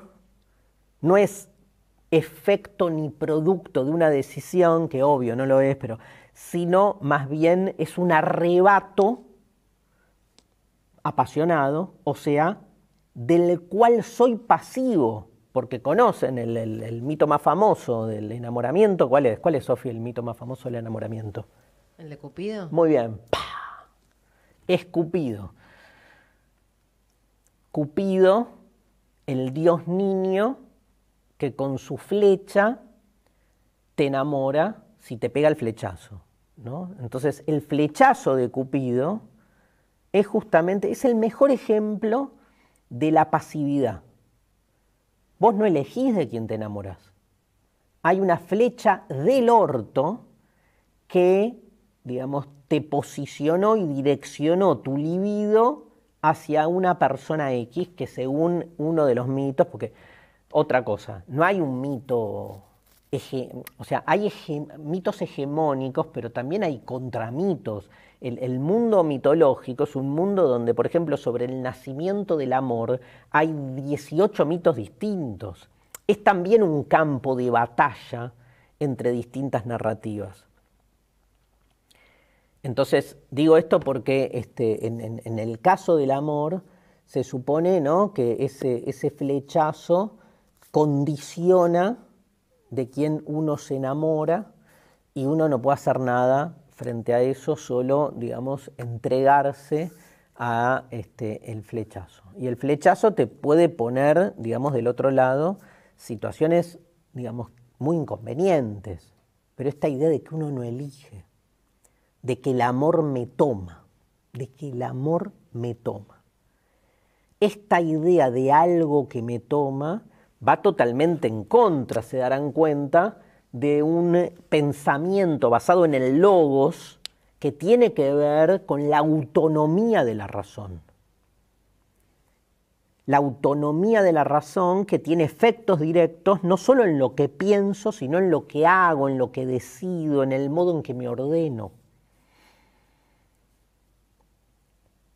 no es efecto ni producto de una decisión, que obvio no lo es, pero sino más bien es un arrebato apasionado, o sea, del cual soy pasivo, porque conocen el, el, mito más famoso del enamoramiento. ¿Cuál es, ¿Cuál es, Sofía, el mito más famoso del enamoramiento? El de Cupido. Muy bien. Es Cupido. Cupido, el dios niño, que con su flecha te enamora si te pega el flechazo. Entonces, el flechazo de Cupido es justamente, es el mejor ejemplo de la pasividad. Vos no elegís de quién te enamorás. Hay una flecha del orto que, digamos, te posicionó y direccionó tu libido hacia una persona X que según uno de los mitos, porque otra cosa, no hay un mito, o sea, hay mitos hegemónicos, pero también hay contramitos. El, el mundo mitológico es un mundo donde, por ejemplo, sobre el nacimiento del amor hay 18 mitos distintos. Es también un campo de batalla entre distintas narrativas. Entonces, digo esto porque este, en, el caso del amor, se supone que ese, flechazo condiciona de quién uno se enamora y uno no puede hacer nada frente a eso, solo, digamos, entregarse a este, el flechazo. Y el flechazo te puede poner, digamos, del otro lado situaciones, digamos, muy inconvenientes, pero esta idea de que uno no elige, de que el amor me toma, de que el amor me toma. Esta idea de algo que me toma va totalmente en contra, se darán cuenta, de un pensamiento basado en el logos que tiene que ver con la autonomía de la razón. La autonomía de la razón que tiene efectos directos no solo en lo que pienso, sino en lo que hago, en lo que decido, en el modo en que me ordeno.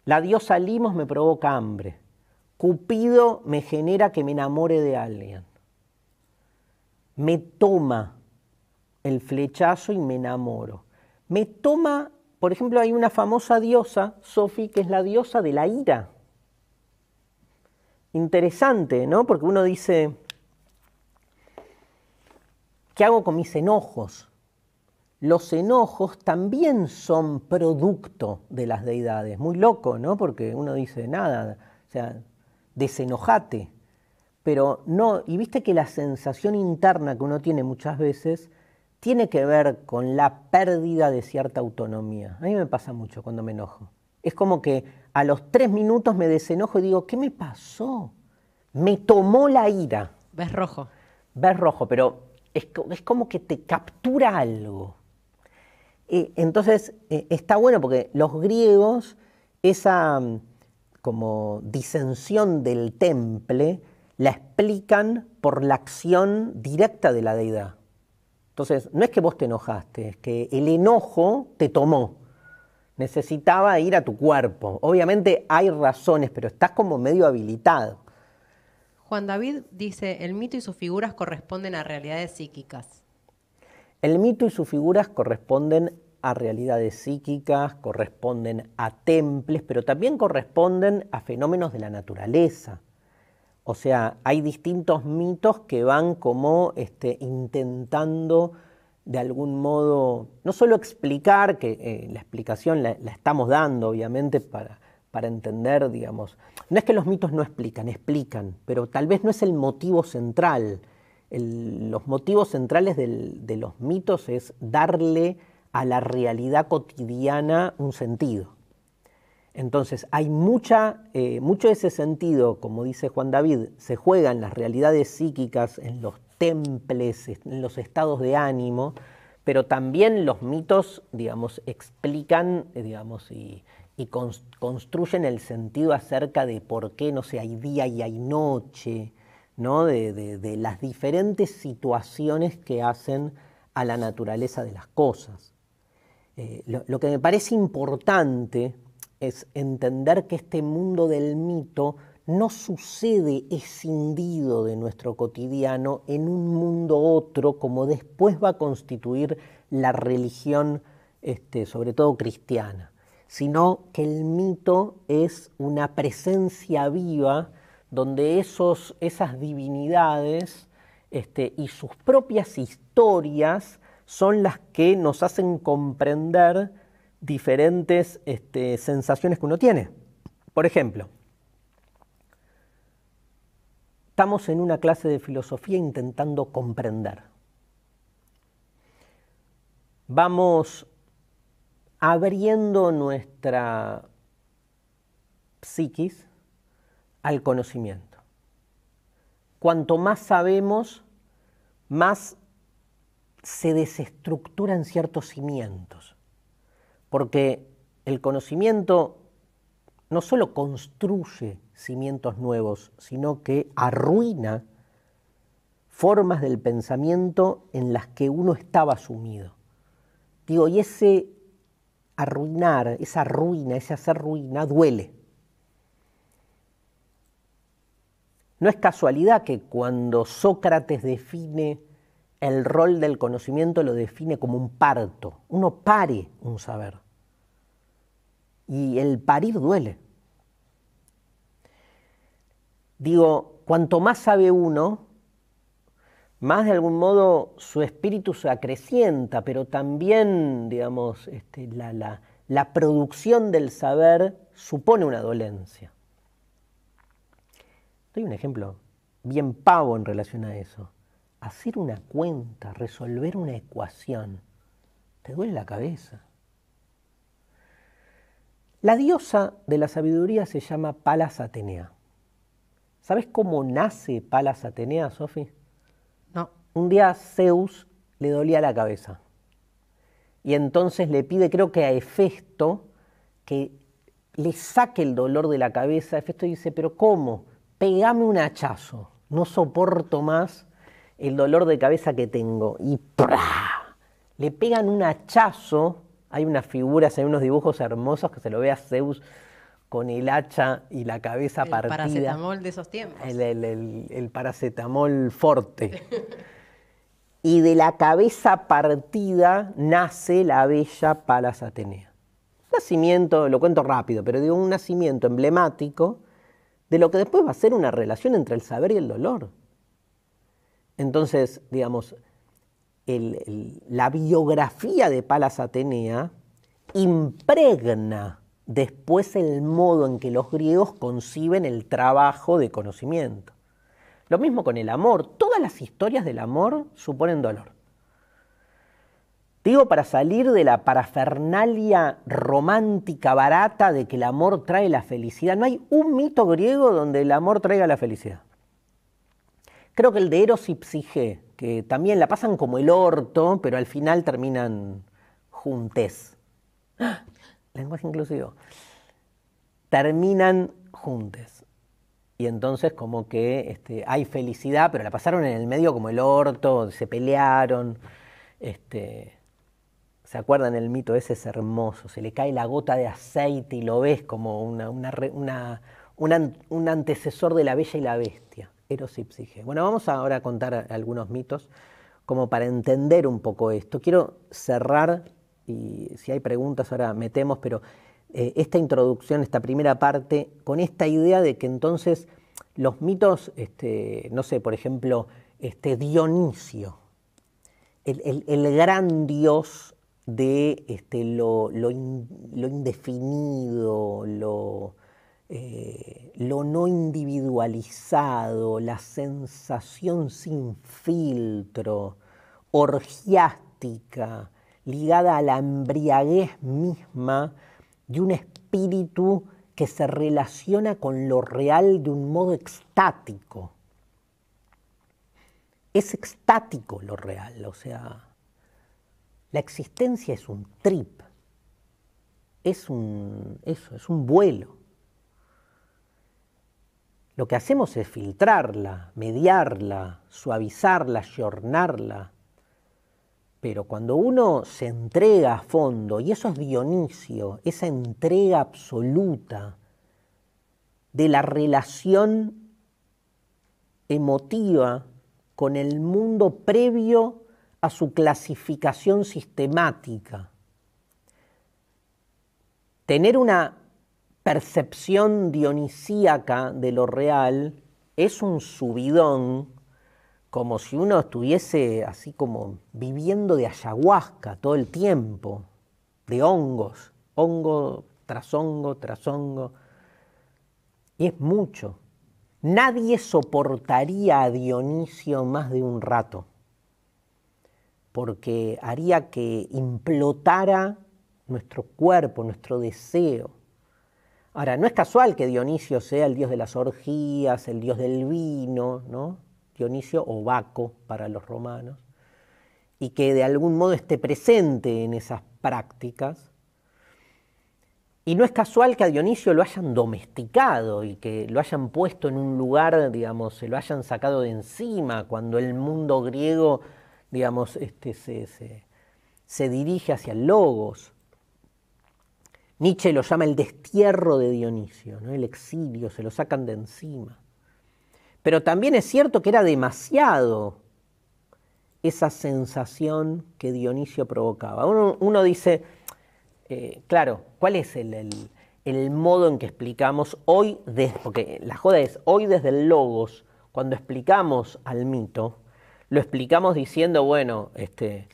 La diosa Limos me provoca hambre. Cupido me genera que me enamore de alguien. Me toma el flechazo y me enamoro. Me toma, por ejemplo, hay una famosa diosa, Sofi, que es la diosa de la ira. Interesante, ¿no? Porque uno dice, ¿qué hago con mis enojos? los enojos también son producto de las deidades. Muy loco, ¿no? Porque uno dice, nada, o sea, desenojate. Pero no, y viste que la sensación interna que uno tiene muchas veces tiene que ver con la pérdida de cierta autonomía. A mí me pasa mucho cuando me enojo. Es como que a los tres minutos me desenojo y digo, ¿qué me pasó? Me tomó la ira. Ves rojo. Ves rojo, pero es como que te captura algo entonces, eh, está bueno porque los griegos, esa mm, como disensión del temple, la explican por la acción directa de la deidad. Entonces, no es que vos te enojaste, es que el enojo te tomó. Necesitaba ir a tu cuerpo. Obviamente hay razones, pero estás como medio habilitado. Juan David dice, el mito y sus figuras corresponden a realidades psíquicas. El mito y sus figuras corresponden a realidades psíquicas, corresponden a temples, pero también corresponden a fenómenos de la naturaleza. O sea, hay distintos mitos que van como este, intentando de algún modo, no solo explicar, que eh, la explicación la, estamos dando obviamente para, para entender, digamos, no es que los mitos no explican, explican, pero tal vez no es el motivo central los motivos centrales de los mitos es darle a la realidad cotidiana un sentido. Entonces hay eh, mucho de ese sentido, como dice Juan David, se juega en las realidades psíquicas, en los temples, en los estados de ánimo, pero también los mitos, digamos, explican, y, construyen el sentido acerca de por qué, no hay día y hay noche, de, las diferentes situaciones que hacen a la naturaleza de las cosas. Eh, lo, que me parece importante es entender que este mundo del mito no sucede escindido de nuestro cotidiano en un mundo otro como después va a constituir la religión, este, sobre todo cristiana, sino que el mito es una presencia viva donde esas divinidades este, y sus propias historias son las que nos hacen comprender diferentes este, sensaciones que uno tiene. Por ejemplo, estamos en una clase de filosofía intentando comprender. Vamos abriendo nuestra psiquis, al conocimiento. Cuanto más sabemos, más se desestructuran ciertos cimientos, porque el conocimiento no solo construye cimientos nuevos, sino que arruina formas del pensamiento en las que uno estaba sumido. Digo, y ese arruinar, esa ruina, ese hacer ruina, duele. No es casualidad que cuando Sócrates define el rol del conocimiento lo define como un parto. Uno pare un saber. Y el parir duele. Digo, cuanto más sabe uno, más de algún modo su espíritu se acrecienta, pero también, digamos, este, la producción del saber supone una dolencia. Doy un ejemplo bien pavo en relación a eso. Hacer una cuenta, resolver una ecuación, te duele la cabeza. La diosa de la sabiduría se llama Palas Atenea. ¿Sabes cómo nace Palas Atenea, Sofi? No. Un día Zeus le dolía la cabeza. Y entonces le pide, creo que a Hefesto, que le saque el dolor de la cabeza. Hefesto dice, pero ¿cómo? pegame un hachazo, no soporto más el dolor de cabeza que tengo. Y ¡prá! le pegan un hachazo, hay unas figuras, hay unos dibujos hermosos que se lo ve a Zeus con el hacha y la cabeza partida. El paracetamol de esos tiempos. El, paracetamol fuerte. y de la cabeza partida nace la bella Palas Atenea. Nacimiento, lo cuento rápido, pero digo un nacimiento emblemático de lo que después va a ser una relación entre el saber y el dolor. Entonces, digamos, la biografía de Palas Atenea impregna después el modo en que los griegos conciben el trabajo de conocimiento. Lo mismo con el amor. Todas las historias del amor suponen dolor digo, para salir de la parafernalia romántica barata de que el amor trae la felicidad. No hay un mito griego donde el amor traiga la felicidad. Creo que el de Eros y Psige, que también la pasan como el orto, pero al final terminan juntes. ¡Ah! Lenguaje inclusivo. Terminan juntes. Y entonces como que este, hay felicidad, pero la pasaron en el medio como el orto, se pelearon. Este, ¿Se acuerdan el mito? Ese es hermoso. Se le cae la gota de aceite y lo ves como una, un antecesor de la bella y la bestia, Eros y Psique. Bueno, vamos ahora a contar algunos mitos como para entender un poco esto. Quiero cerrar y si hay preguntas ahora metemos, pero eh, esta introducción, esta primera parte, con esta idea de que entonces los mitos, este, no sé, por ejemplo, este Dionisio, el gran dios de este, lo, indefinido, lo, eh, lo, no individualizado, la sensación sin filtro, orgiástica, ligada a la embriaguez misma de un espíritu que se relaciona con lo real de un modo extático. Es extático lo real, o sea, la existencia es un trip, es un, eso, es un vuelo. Lo que hacemos es filtrarla, mediarla, suavizarla, llornarla. Pero cuando uno se entrega a fondo, y eso es Dionisio, esa entrega absoluta de la relación emotiva con el mundo previo a su clasificación sistemática. Tener una percepción dionisíaca de lo real es un subidón, como si uno estuviese así como viviendo de ayahuasca todo el tiempo, de hongos, hongo tras hongo tras hongo. Y es mucho. Nadie soportaría a Dionisio más de un rato porque haría que implotara nuestro cuerpo, nuestro deseo. Ahora, no es casual que Dionisio sea el dios de las orgías, el dios del vino, ¿no? Dionisio o Baco para los romanos, y que de algún modo esté presente en esas prácticas. Y no es casual que a Dionisio lo hayan domesticado y que lo hayan puesto en un lugar, digamos, se lo hayan sacado de encima cuando el mundo griego digamos, este, se, se, dirige hacia Logos. Nietzsche lo llama el destierro de Dionisio, ¿no? el exilio, se lo sacan de encima. Pero también es cierto que era demasiado esa sensación que Dionisio provocaba. Uno, dice, eh, claro, ¿cuál es el, el, el, modo en que explicamos hoy, desde, porque la joda es, hoy desde el logos, cuando explicamos al mito, lo explicamos diciendo, bueno, este,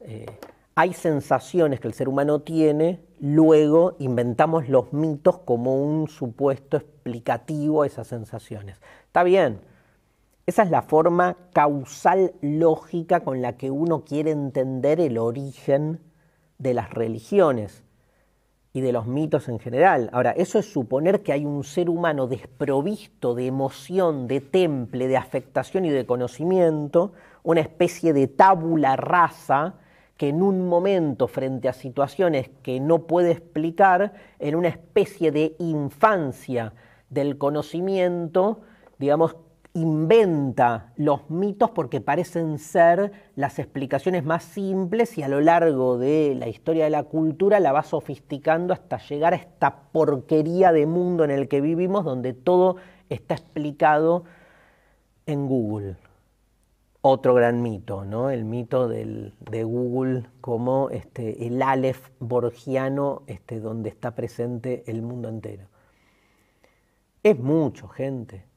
eh, hay sensaciones que el ser humano tiene, luego inventamos los mitos como un supuesto explicativo a esas sensaciones. Está bien, esa es la forma causal lógica con la que uno quiere entender el origen de las religiones y de los mitos en general. Ahora, eso es suponer que hay un ser humano desprovisto de emoción, de temple, de afectación y de conocimiento, una especie de tábula rasa que en un momento, frente a situaciones que no puede explicar, en una especie de infancia del conocimiento, digamos, inventa los mitos porque parecen ser las explicaciones más simples y a lo largo de la historia de la cultura la va sofisticando hasta llegar a esta porquería de mundo en el que vivimos donde todo está explicado en Google. Otro gran mito, ¿no? El mito de Google como este, el Aleph borgiano este, donde está presente el mundo entero. Es mucho, gente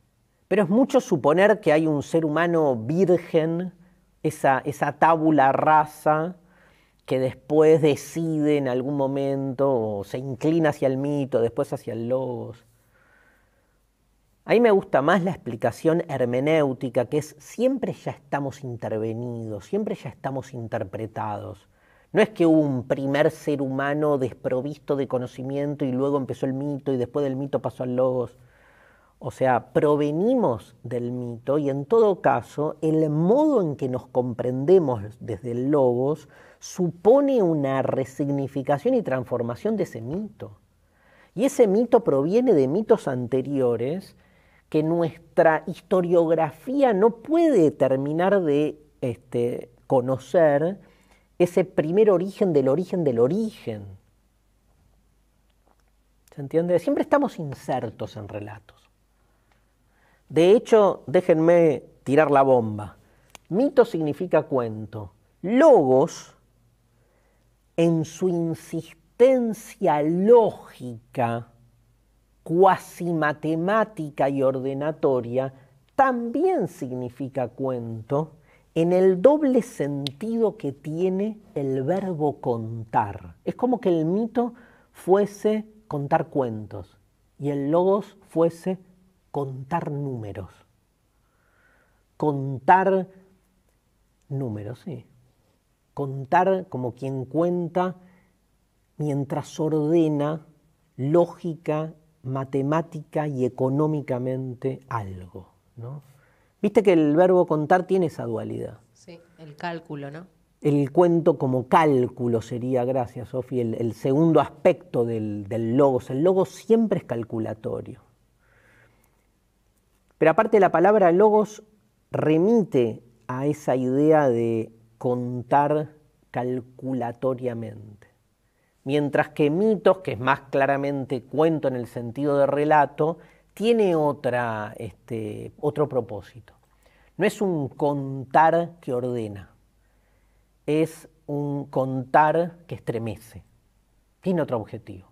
pero es mucho suponer que hay un ser humano virgen, esa, esa tábula rasa, que después decide en algún momento o se inclina hacia el mito, después hacia el logos. A mí me gusta más la explicación hermenéutica, que es siempre ya estamos intervenidos, siempre ya estamos interpretados. No es que hubo un primer ser humano desprovisto de conocimiento y luego empezó el mito y después del mito pasó al logos. O sea, provenimos del mito y en todo caso el modo en que nos comprendemos desde el supone una resignificación y transformación de ese mito. Y ese mito proviene de mitos anteriores que nuestra historiografía no puede terminar de este, conocer ese primer origen del origen del origen. ¿Se entiende? Siempre estamos insertos en relatos. De hecho, déjenme tirar la bomba. Mito significa cuento. Logos, en su insistencia lógica, cuasi matemática y ordenatoria, también significa cuento en el doble sentido que tiene el verbo contar. Es como que el mito fuese contar cuentos y el logos fuese contar números. Contar números, sí. Contar como quien cuenta mientras ordena lógica, matemática y económicamente algo. ¿no? Viste que el verbo contar tiene esa dualidad. Sí, el cálculo, ¿no? El cuento como cálculo sería, gracias Sofi, el, segundo aspecto del, del logos. El logos siempre es calculatorio. Pero aparte la palabra logos remite a esa idea de contar calculatoriamente. Mientras que mitos, que es más claramente cuento en el sentido de relato, tiene otra, este, otro propósito. No es un contar que ordena, es un contar que estremece. Tiene otro objetivo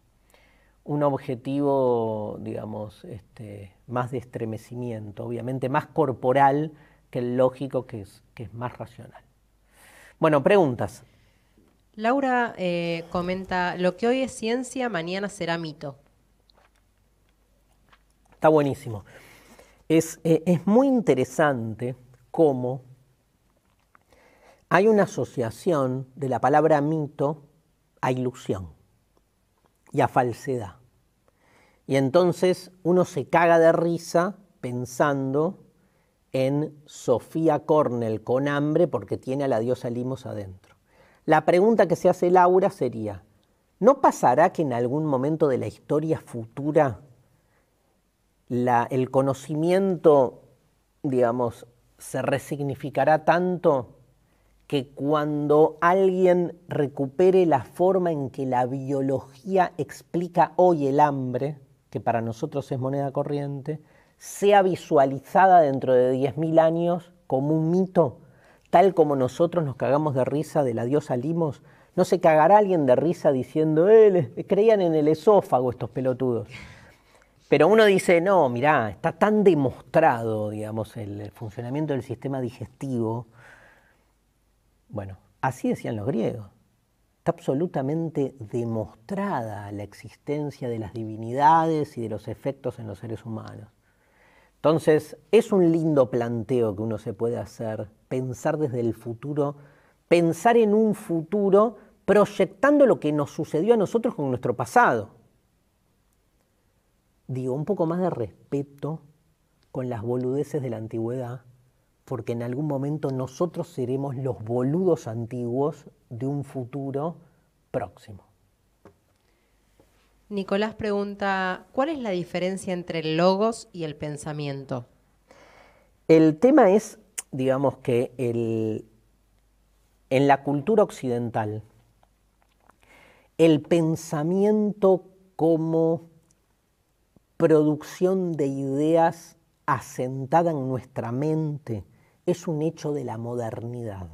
un objetivo, digamos, este, más de estremecimiento, obviamente más corporal que el lógico, que es, es más racional. Bueno, preguntas. Laura eh, comenta, lo que hoy es ciencia, mañana será mito. Está buenísimo. Es, eh, es muy interesante cómo hay una asociación de la palabra mito a ilusión y a falsedad. Y entonces uno se caga de risa pensando en Sofía Cornell con hambre porque tiene a la diosa Limos adentro. La pregunta que se hace Laura sería, ¿no pasará que en algún momento de la historia futura el conocimiento, digamos, se resignificará tanto que cuando alguien recupere la forma en que la biología explica hoy el hambre, que para nosotros es moneda corriente, sea visualizada dentro de 10.000 años como un mito, tal como nosotros nos cagamos de risa de la diosa Limos, no se cagará alguien de risa diciendo, él eh, creían en el esófago estos pelotudos. Pero uno dice, no, mirá, está tan demostrado, digamos, el funcionamiento del sistema digestivo. Bueno, así decían los griegos absolutamente demostrada la existencia de las divinidades y de los efectos en los seres humanos. Entonces, es un lindo planteo que uno se puede hacer, pensar desde el futuro, pensar en un futuro proyectando lo que nos sucedió a nosotros con nuestro pasado. Digo, un poco más de respeto con las boludeces de la antigüedad porque en algún momento nosotros seremos los boludos antiguos de un futuro próximo. Nicolás pregunta, ¿cuál es la diferencia entre el logos y el pensamiento? El tema es, digamos que en la cultura occidental, el pensamiento como producción de ideas asentada en nuestra mente es un hecho de la modernidad.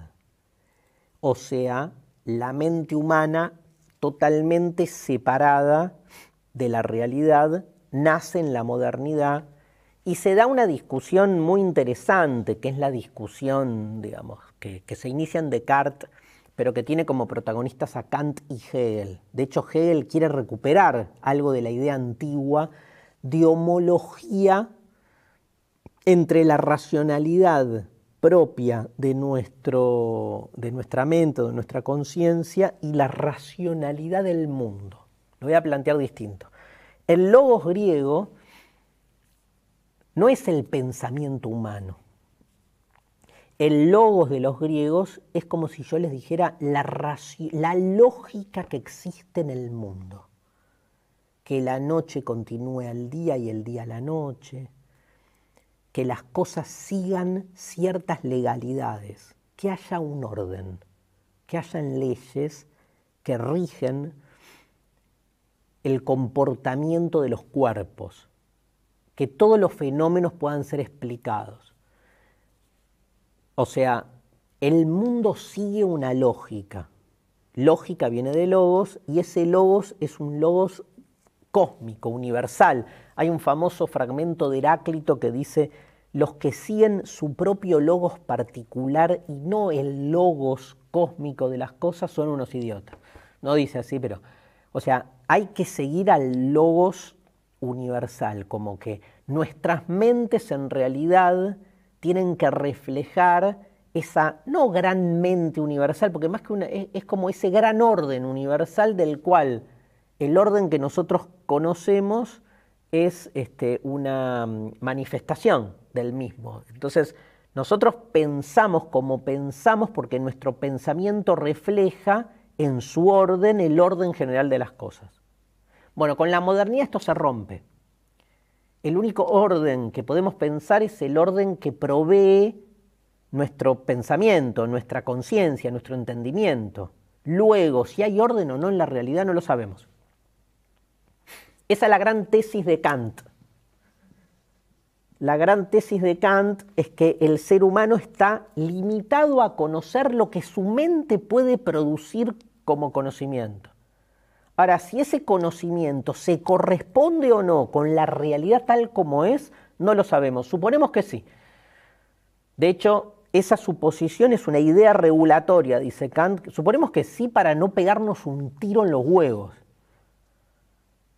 O sea, la mente humana totalmente separada de la realidad nace en la modernidad y se da una discusión muy interesante, que es la discusión, digamos, que, que se inicia en Descartes, pero que tiene como protagonistas a Kant y Hegel. De hecho, Hegel quiere recuperar algo de la idea antigua de homología entre la racionalidad propia de, de nuestra mente, de nuestra conciencia y la racionalidad del mundo. Lo voy a plantear distinto. El logos griego no es el pensamiento humano. El logos de los griegos es como si yo les dijera la, la lógica que existe en el mundo. Que la noche continúe al día y el día a la noche, que las cosas sigan ciertas legalidades, que haya un orden, que hayan leyes que rigen el comportamiento de los cuerpos, que todos los fenómenos puedan ser explicados. O sea, el mundo sigue una lógica. Lógica viene de logos y ese logos es un logos cósmico, universal. Hay un famoso fragmento de Heráclito que dice, los que siguen su propio logos particular y no el logos cósmico de las cosas son unos idiotas. No dice así, pero, o sea, hay que seguir al logos universal, como que nuestras mentes en realidad tienen que reflejar esa, no gran mente universal, porque más que una, es, es como ese gran orden universal del cual el orden que nosotros conocemos es este, una mm, manifestación, del mismo. Entonces, nosotros pensamos como pensamos porque nuestro pensamiento refleja en su orden el orden general de las cosas. Bueno, con la modernidad esto se rompe. El único orden que podemos pensar es el orden que provee nuestro pensamiento, nuestra conciencia, nuestro entendimiento. Luego, si hay orden o no en la realidad, no lo sabemos. Esa es la gran tesis de Kant. La gran tesis de Kant es que el ser humano está limitado a conocer lo que su mente puede producir como conocimiento. Ahora, si ese conocimiento se corresponde o no con la realidad tal como es, no lo sabemos. Suponemos que sí. De hecho, esa suposición es una idea regulatoria, dice Kant. Suponemos que sí para no pegarnos un tiro en los huevos.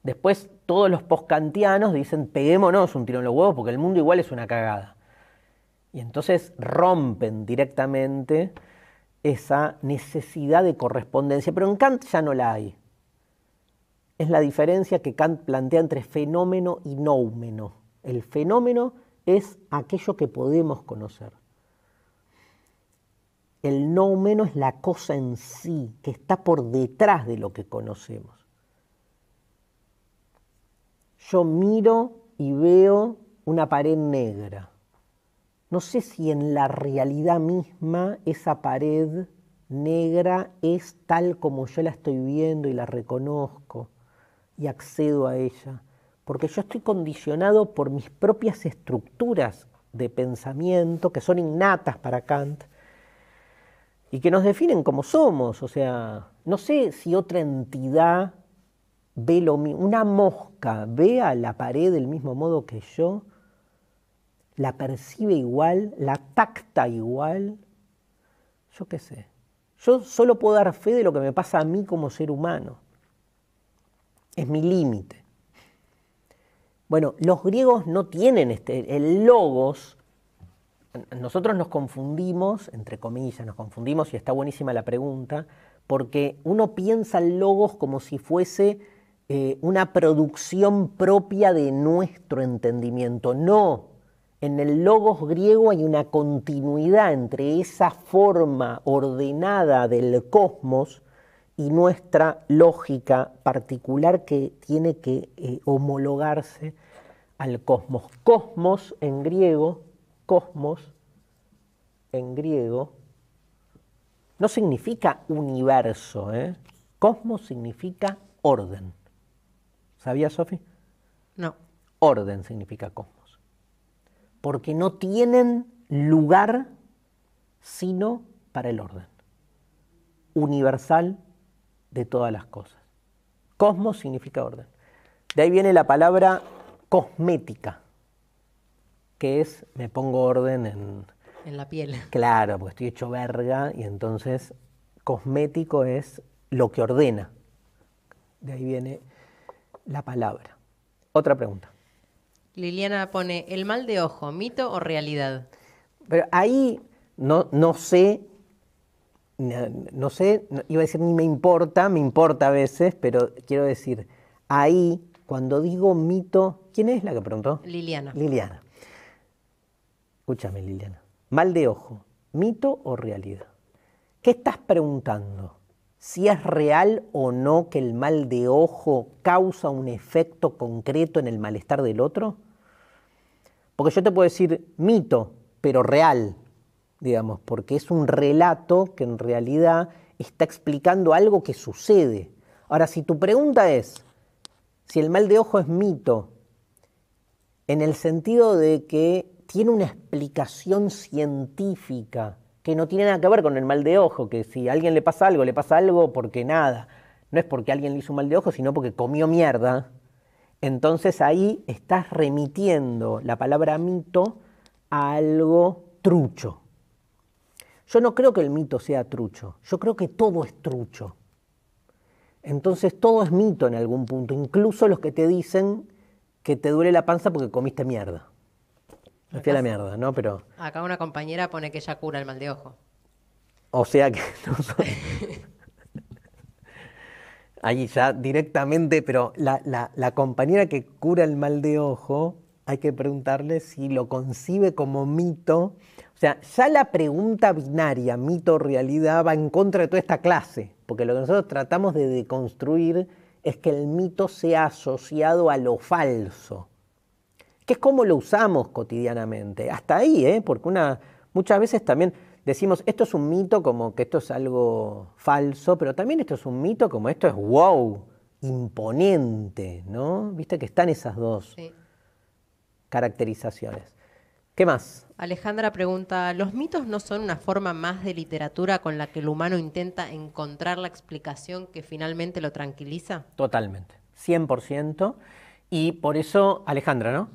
Después todos los post-kantianos dicen, peguémonos un tiro en los huevos porque el mundo igual es una cagada. Y entonces rompen directamente esa necesidad de correspondencia, pero en Kant ya no la hay. Es la diferencia que Kant plantea entre fenómeno y noumeno. El fenómeno es aquello que podemos conocer. El noumeno es la cosa en sí, que está por detrás de lo que conocemos yo miro y veo una pared negra. No sé si en la realidad misma esa pared negra es tal como yo la estoy viendo y la reconozco y accedo a ella, porque yo estoy condicionado por mis propias estructuras de pensamiento que son innatas para Kant y que nos definen como somos, o sea, no sé si otra entidad ve una mosca ve a la pared del mismo modo que yo, la percibe igual, la tacta igual, yo qué sé. Yo solo puedo dar fe de lo que me pasa a mí como ser humano. Es mi límite. Bueno, los griegos no tienen este, el logos. Nosotros nos confundimos, entre comillas, nos confundimos y está buenísima la pregunta, porque uno piensa el logos como si fuese eh, una producción propia de nuestro entendimiento. No, en el logos griego hay una continuidad entre esa forma ordenada del cosmos y nuestra lógica particular que tiene que eh, homologarse al cosmos. Cosmos en griego, cosmos en griego, no significa universo, ¿eh? cosmos significa orden. ¿Sabías, Sofi? No. Orden significa cosmos. Porque no tienen lugar sino para el orden. Universal de todas las cosas. Cosmos significa orden. De ahí viene la palabra cosmética, que es me pongo orden en... En la piel. Claro, porque estoy hecho verga y entonces cosmético es lo que ordena. De ahí viene la palabra. Otra pregunta. Liliana pone, ¿el mal de ojo, mito o realidad? Pero ahí no, no sé, no, sé, iba a decir ni me importa, me importa a veces, pero quiero decir, ahí cuando digo mito, ¿quién es la que preguntó? Liliana. Liliana. Escúchame, Liliana. Mal de ojo, mito o realidad. ¿Qué estás preguntando? si es real o no que el mal de ojo causa un efecto concreto en el malestar del otro? Porque yo te puedo decir mito, pero real, digamos, porque es un relato que en realidad está explicando algo que sucede. Ahora, si tu pregunta es, si el mal de ojo es mito, en el sentido de que tiene una explicación científica, que no tiene nada que ver con el mal de ojo, que si a alguien le pasa algo, le pasa algo porque nada. No es porque alguien le hizo un mal de ojo, sino porque comió mierda. Entonces ahí estás remitiendo la palabra mito a algo trucho. Yo no creo que el mito sea trucho, yo creo que todo es trucho. Entonces todo es mito en algún punto, incluso los que te dicen que te duele la panza porque comiste mierda la mierda, ¿no? Pero. Acá una compañera pone que ella cura el mal de ojo. O sea que. Ahí ya directamente, pero la, la compañera que cura el mal de ojo, hay que preguntarle si lo concibe como mito. O sea, ya la pregunta binaria, mito-realidad, va en contra de toda esta clase, porque lo que nosotros tratamos de deconstruir es que el mito sea asociado a lo falso que es cómo lo usamos cotidianamente. Hasta ahí, ¿eh? porque una, muchas veces también decimos, esto es un mito como que esto es algo falso, pero también esto es un mito como esto es wow, imponente, ¿no? Viste que están esas dos caracterizaciones. ¿Qué más? Alejandra pregunta, ¿los mitos no son una forma más de literatura con la que el humano intenta encontrar la explicación que finalmente lo tranquiliza? Totalmente, 100%. Y por eso, Alejandra, ¿no?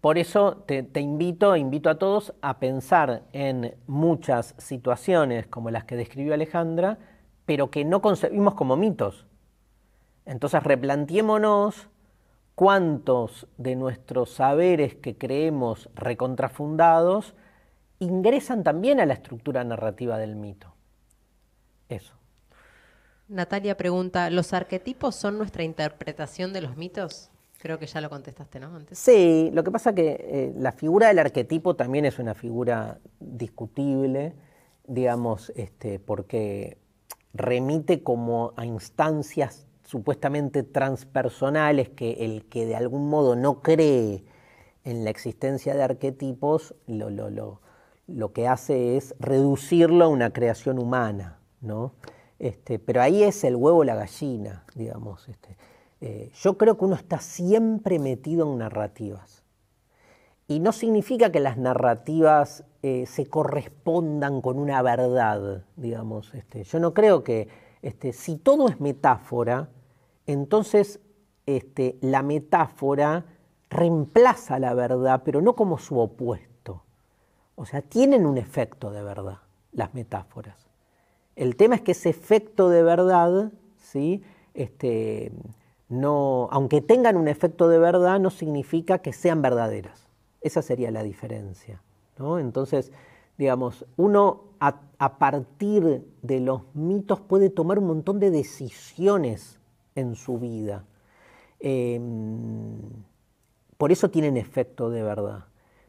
Por eso te, te, invito, invito a todos a pensar en muchas situaciones como las que describió Alejandra, pero que no concebimos como mitos. Entonces replanteémonos cuántos de nuestros saberes que creemos recontrafundados ingresan también a la estructura narrativa del mito. Eso. Natalia pregunta, ¿los arquetipos son nuestra interpretación de los mitos? Creo que ya lo contestaste, ¿no? Antes. Sí, lo que pasa que eh, la figura del arquetipo también es una figura discutible, digamos, este, porque remite como a instancias supuestamente transpersonales que el que de algún modo no cree en la existencia de arquetipos, lo, lo que hace es reducirlo a una creación humana, ¿no? Este, pero ahí es el huevo la gallina, digamos. Este. Eh, yo creo que uno está siempre metido en narrativas. Y no significa que las narrativas eh, se correspondan con una verdad, digamos. Este, yo no creo que, este, si todo es metáfora, entonces este, la metáfora reemplaza la verdad, pero no como su opuesto. O sea, tienen un efecto de verdad las metáforas. El tema es que ese efecto de verdad, ¿sí? Este, no, aunque tengan un efecto de verdad, no significa que sean verdaderas. Esa sería la diferencia. ¿no? Entonces, digamos, uno a, partir de los mitos puede tomar un montón de decisiones en su vida. Em, por eso tienen efecto de verdad.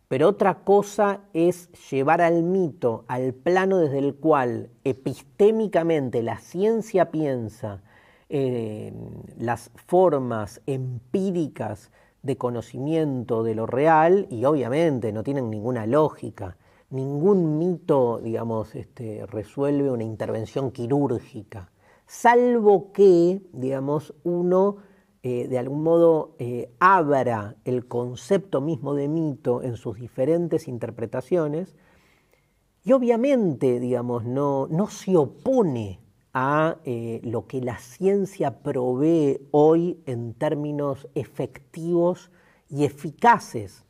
Pero otra cosa es llevar al mito al plano desde el cual epistémicamente la ciencia piensa eh, las formas empíricas de conocimiento de lo real y obviamente no tienen ninguna lógica. Ningún mito, digamos, este, resuelve una intervención quirúrgica, salvo que, digamos, uno eh, de algún modo eh, abra el concepto mismo de mito en sus diferentes interpretaciones y obviamente, digamos, no, no se opone a eh, lo que la ciencia provee hoy en términos efectivos y eficaces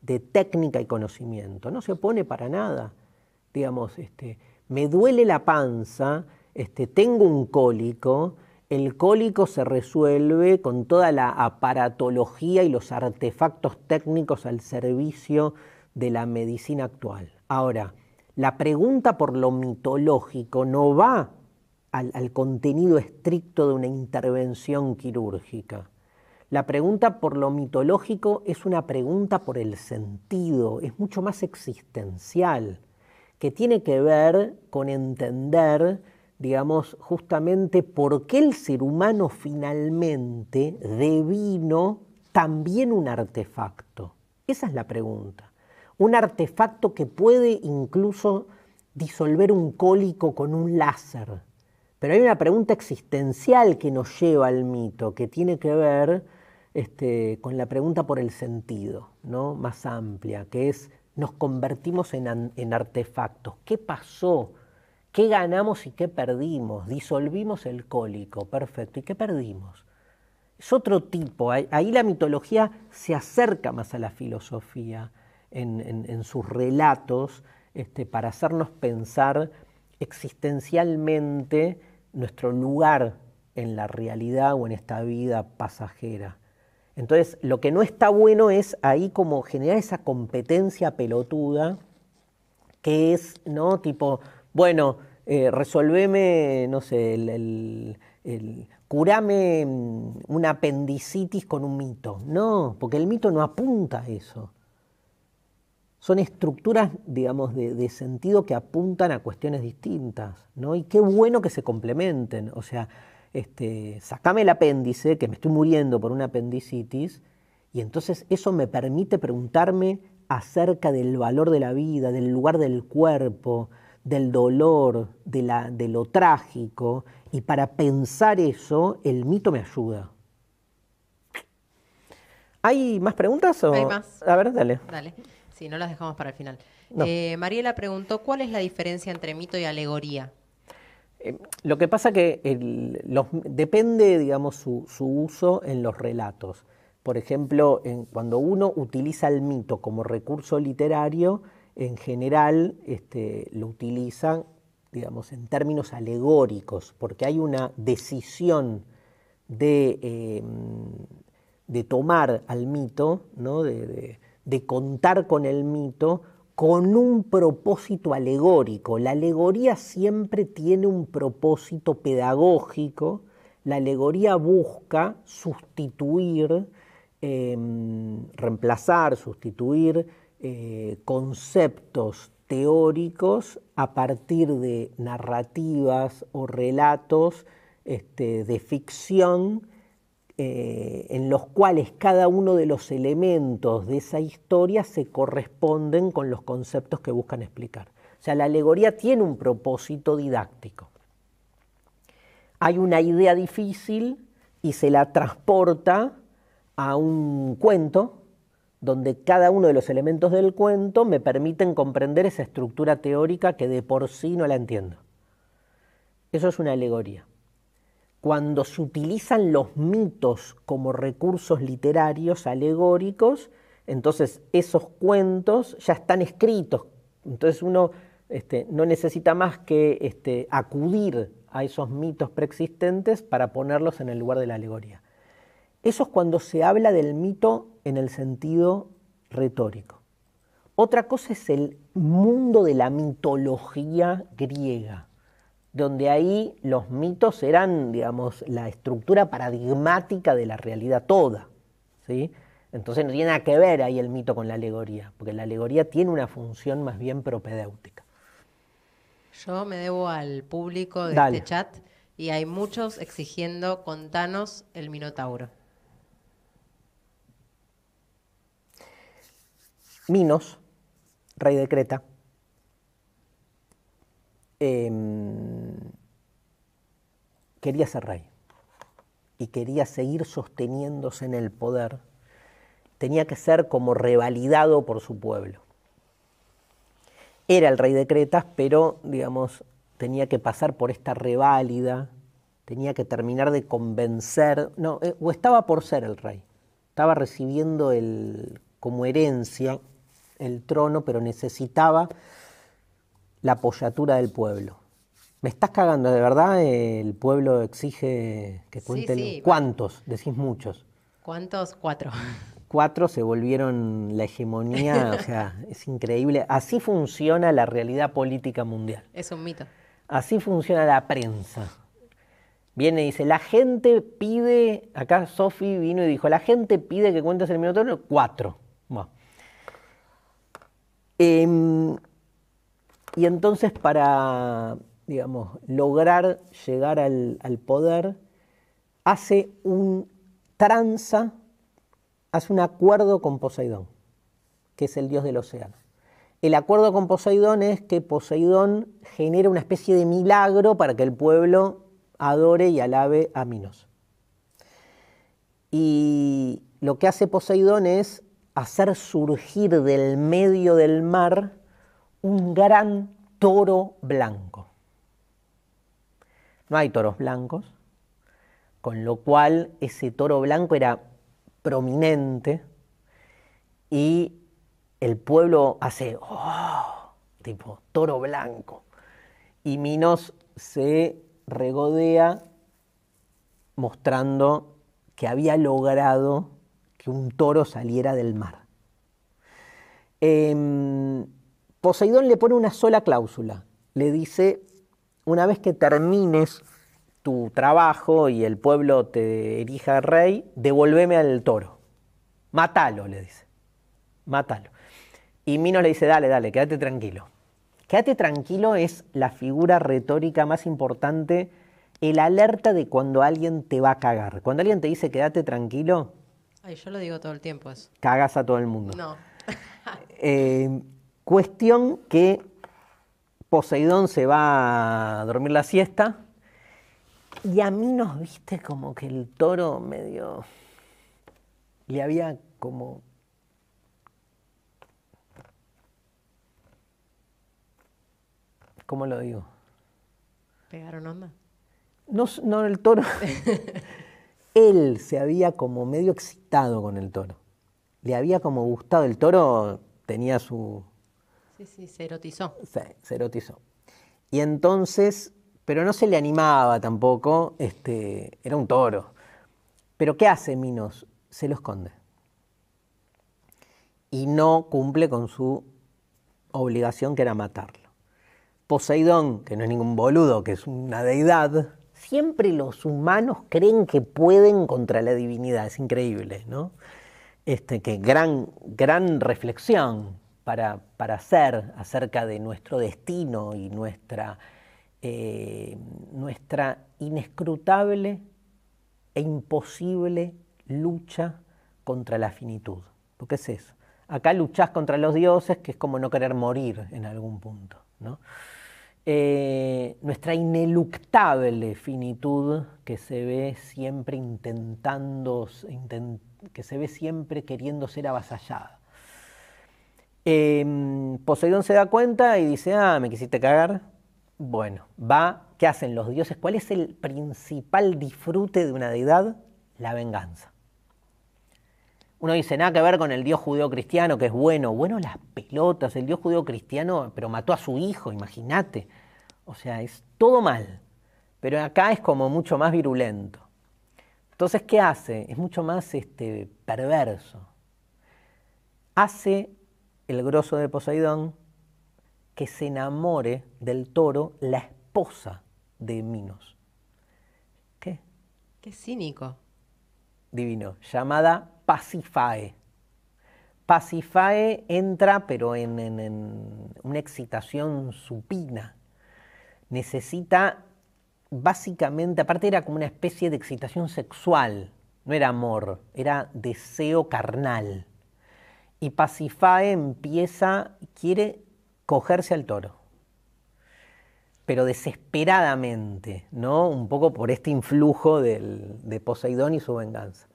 de técnica y conocimiento. No se opone para nada. Digamos, este, me duele la panza, este, tengo un cólico, el cólico se resuelve con toda la aparatología y los artefactos técnicos al servicio de la medicina actual. Ahora, la pregunta por lo mitológico no va al, contenido estricto de una intervención quirúrgica. La pregunta por lo mitológico es una pregunta por el sentido, es mucho más existencial, que tiene que ver con entender, digamos, justamente por qué el ser humano finalmente devino también un artefacto. Esa es la pregunta. Un artefacto que puede incluso disolver un cólico con un láser pero hay una pregunta existencial que nos lleva al mito, que tiene que ver este, con la pregunta por el sentido, ¿no? más amplia, que es, nos convertimos en, artefactos. ¿Qué pasó? ¿Qué ganamos y qué perdimos? Disolvimos el cólico, perfecto. ¿Y qué perdimos? Es otro tipo. Ahí la mitología se acerca más a la filosofía en, sus relatos este, para hacernos pensar existencialmente nuestro lugar en la realidad o en esta vida pasajera. Entonces, lo que no está bueno es ahí como generar esa competencia pelotuda que es, ¿no? Tipo, bueno, eh, resolveme, no sé, el, el, curame mm, una apendicitis con un mito. No, porque el mito no apunta a eso son estructuras, digamos, de, sentido que apuntan a cuestiones distintas, ¿no? Y qué bueno que se complementen. O sea, este, sacame el apéndice, que me estoy muriendo por una apendicitis, y entonces eso me permite preguntarme acerca del valor de la vida, del lugar del cuerpo, del dolor, de, lo trágico, y para pensar eso, el mito me ayuda. ¿Hay más preguntas? O? Hay más. A ver, dale. Dale. Sí, no las dejamos para el final. Eh, Mariela preguntó, ¿cuál es la diferencia entre mito y alegoría? Eh, lo que pasa que depende, digamos, su, uso en los relatos. Por ejemplo, cuando uno utiliza el mito como recurso literario, en general este, lo utilizan, digamos, en términos alegóricos, porque hay una decisión de, em, tomar al mito, ¿no? de de contar con el mito con un propósito alegórico. La alegoría siempre tiene un propósito pedagógico, la alegoría busca sustituir, em, reemplazar, sustituir eh, conceptos teóricos a partir de narrativas o relatos este, de ficción eh, en los cuales cada uno de los elementos de esa historia se corresponden con los conceptos que buscan explicar. O sea, la alegoría tiene un propósito didáctico. Hay una idea difícil y se la transporta a un cuento donde cada uno de los elementos del cuento me permiten comprender esa estructura teórica que de por sí no la entiendo. Eso es una alegoría cuando se utilizan los mitos como recursos literarios alegóricos, entonces esos cuentos ya están escritos. Entonces uno este, no necesita más que este, acudir a esos mitos preexistentes para ponerlos en el lugar de la alegoría. Eso es cuando se habla del mito en el sentido retórico. Otra cosa es el mundo de la mitología griega donde ahí los mitos eran, digamos, la estructura paradigmática de la realidad toda. ¿sí? Entonces no tiene nada que ver ahí el mito con la alegoría, porque la alegoría tiene una función más bien propedéutica. Yo me debo al público de este chat y hay muchos exigiendo contanos el Minotauro. Minos, rey de Creta, Em, quería ser rey y quería seguir sosteniéndose en el poder, tenía que ser como revalidado por su pueblo. Era el rey de Cretas, pero, digamos, tenía que pasar por esta reválida, tenía que terminar de convencer, no, eh, o estaba por ser el rey, estaba recibiendo el, como herencia el trono, pero necesitaba la apoyatura del pueblo. Me estás cagando, de verdad el pueblo exige que cuenten. ¿Cuántos? Decís muchos. ¿Cuántos? Cuatro. Cuatro se volvieron la hegemonía, o sea, es increíble. Así funciona la realidad política mundial. Es un mito. Así funciona la prensa. Viene y dice, la gente pide, acá Sofi vino y dijo, la gente pide que cuentes el minuto cuatro. Bueno. Em, y entonces para, digamos, lograr llegar al, al poder, hace un tranza, hace un acuerdo con Poseidón, que es el dios del océano. El acuerdo con Poseidón es que Poseidón genera una especie de milagro para que el pueblo adore y alabe a Minos. Y lo que hace Poseidón es hacer surgir del medio del mar un gran toro blanco. No hay toros blancos, con lo cual ese toro blanco era prominente y el pueblo hace, oh, tipo, toro blanco. Y Minos se regodea mostrando que había logrado que un toro saliera del mar. Em, Poseidón le pone una sola cláusula. Le dice, una vez que termines tu trabajo y el pueblo te erija rey, devuélveme al toro. Mátalo, le dice. Mátalo. Y Minos le dice, dale, dale, quédate tranquilo. Quédate tranquilo es la figura retórica más importante, el alerta de cuando alguien te va a cagar. Cuando alguien te dice, quédate tranquilo. Ay, yo lo digo todo el tiempo eso. Cagas a todo el mundo. No. Eh, Cuestión que Poseidón se va a dormir la siesta y a mí nos viste como que el toro medio le había como ¿Cómo lo digo? ¿Pegaron onda? No, no el toro. Él se había como medio excitado con el toro. Le había como gustado. El toro tenía su, Sí, se erotizó. Sí, se erotizó. Y entonces, pero no se le animaba tampoco, este, era un toro. Pero ¿qué hace Minos? Se lo esconde. Y no cumple con su obligación que era matarlo. Poseidón, que no es ningún boludo, que es una deidad, siempre los humanos creen que pueden contra la divinidad, es increíble, ¿no? Este, que gran, gran reflexión, para, hacer acerca de nuestro destino y nuestra, eh, nuestra inescrutable e imposible lucha contra la finitud. porque qué es eso? Acá luchás contra los dioses, que es como no querer morir en algún punto. Eh, nuestra ineluctable finitud que se ve siempre intentando, que se ve siempre queriendo ser avasallada. Em, Poseidón se da cuenta y dice, ah, me quisiste cagar. Bueno, va, ¿qué hacen los dioses? ¿Cuál es el principal disfrute de una deidad? La venganza. Uno dice, nada que ver con el dios judío cristiano que es bueno. Bueno, las pelotas, el dios judío cristiano pero mató a su hijo, imagínate. O sea, es todo mal. Pero acá es como mucho más virulento. Entonces, ¿qué hace? Es mucho más este, perverso. Hace el grosso de Poseidón, que se enamore del toro la esposa de Minos. ¿Qué? Qué cínico. Divino, llamada Pasifae. Pacifae entra, pero en, en una excitación supina. Necesita, básicamente, aparte era como una especie de excitación sexual, no era amor, era deseo carnal y Pasifae empieza, quiere cogerse al toro, pero desesperadamente, ¿no? Un poco por este influjo de Poseidón y su venganza.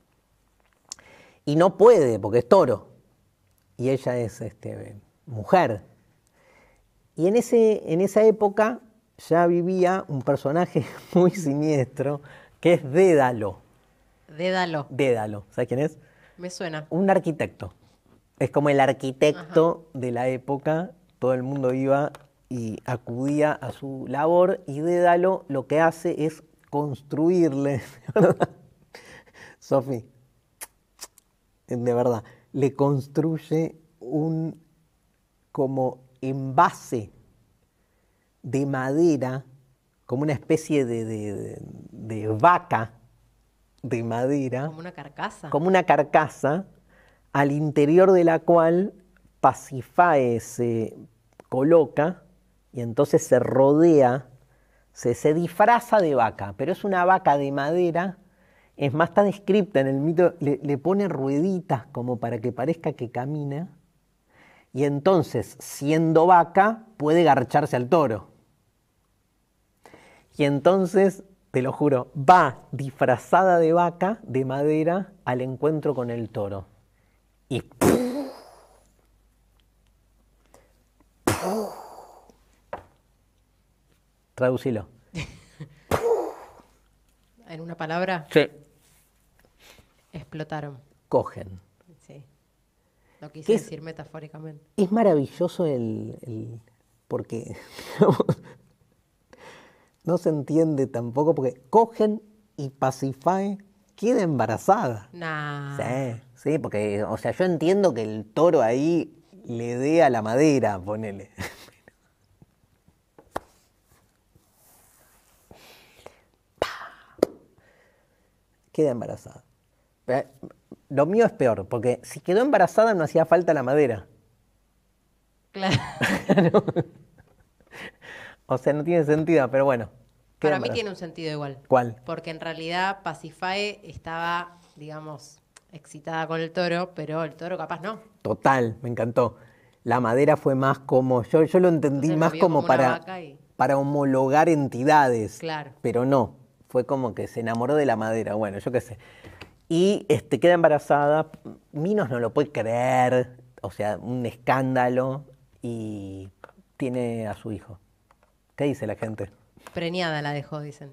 Y no puede, porque es toro, y ella es este, mujer. Y en, ese, en esa época ya vivía un personaje muy siniestro, que es Dédalo. Dédalo. Dédalo, ¿sabes quién es? Me suena. Un arquitecto. Es como el arquitecto de la época, todo el mundo iba y acudía a su labor y Dédalo lo que hace es construirle, Sofi, de verdad, le construye un como envase de madera, como una especie de, de vaca de madera. Como una carcasa. Como una carcasa al interior de la cual Pacifae se coloca y entonces se rodea, se, disfraza de vaca, pero es una vaca de madera es más, está descripta en el mito, le, le, pone rueditas como para que parezca que camina. Y entonces, siendo vaca, puede garcharse al toro. Y entonces, te lo juro, va disfrazada de vaca, de madera, al encuentro con el toro y traducilo. en una palabra. Sí. Explotaron. Cogen. Sí. Lo quise decir metafóricamente. Es maravilloso el, porque no se entiende tampoco porque cogen y Pacify queda embarazada. Nah. Sí. Sí, porque, o sea, yo entiendo que el toro ahí le dé a la madera, ponele. Queda embarazada. Eh, lo mío es peor, porque si quedó embarazada no hacía falta la madera. Claro. O sea, no tiene sentido, pero bueno. Pero a mí tiene un sentido igual. ¿Cuál? Porque en realidad Pacifae estaba, digamos, excitada con el toro, pero el toro capaz no. Total, me encantó. La madera fue más como, yo, yo lo entendí más como, para, para homologar entidades, claro. pero no, fue como que se enamoró de la madera, bueno, yo qué sé. Y este, queda embarazada, Minos no lo puede creer, o sea, un escándalo, y tiene a su hijo. ¿Qué dice la gente? Preñada la dejó, dicen.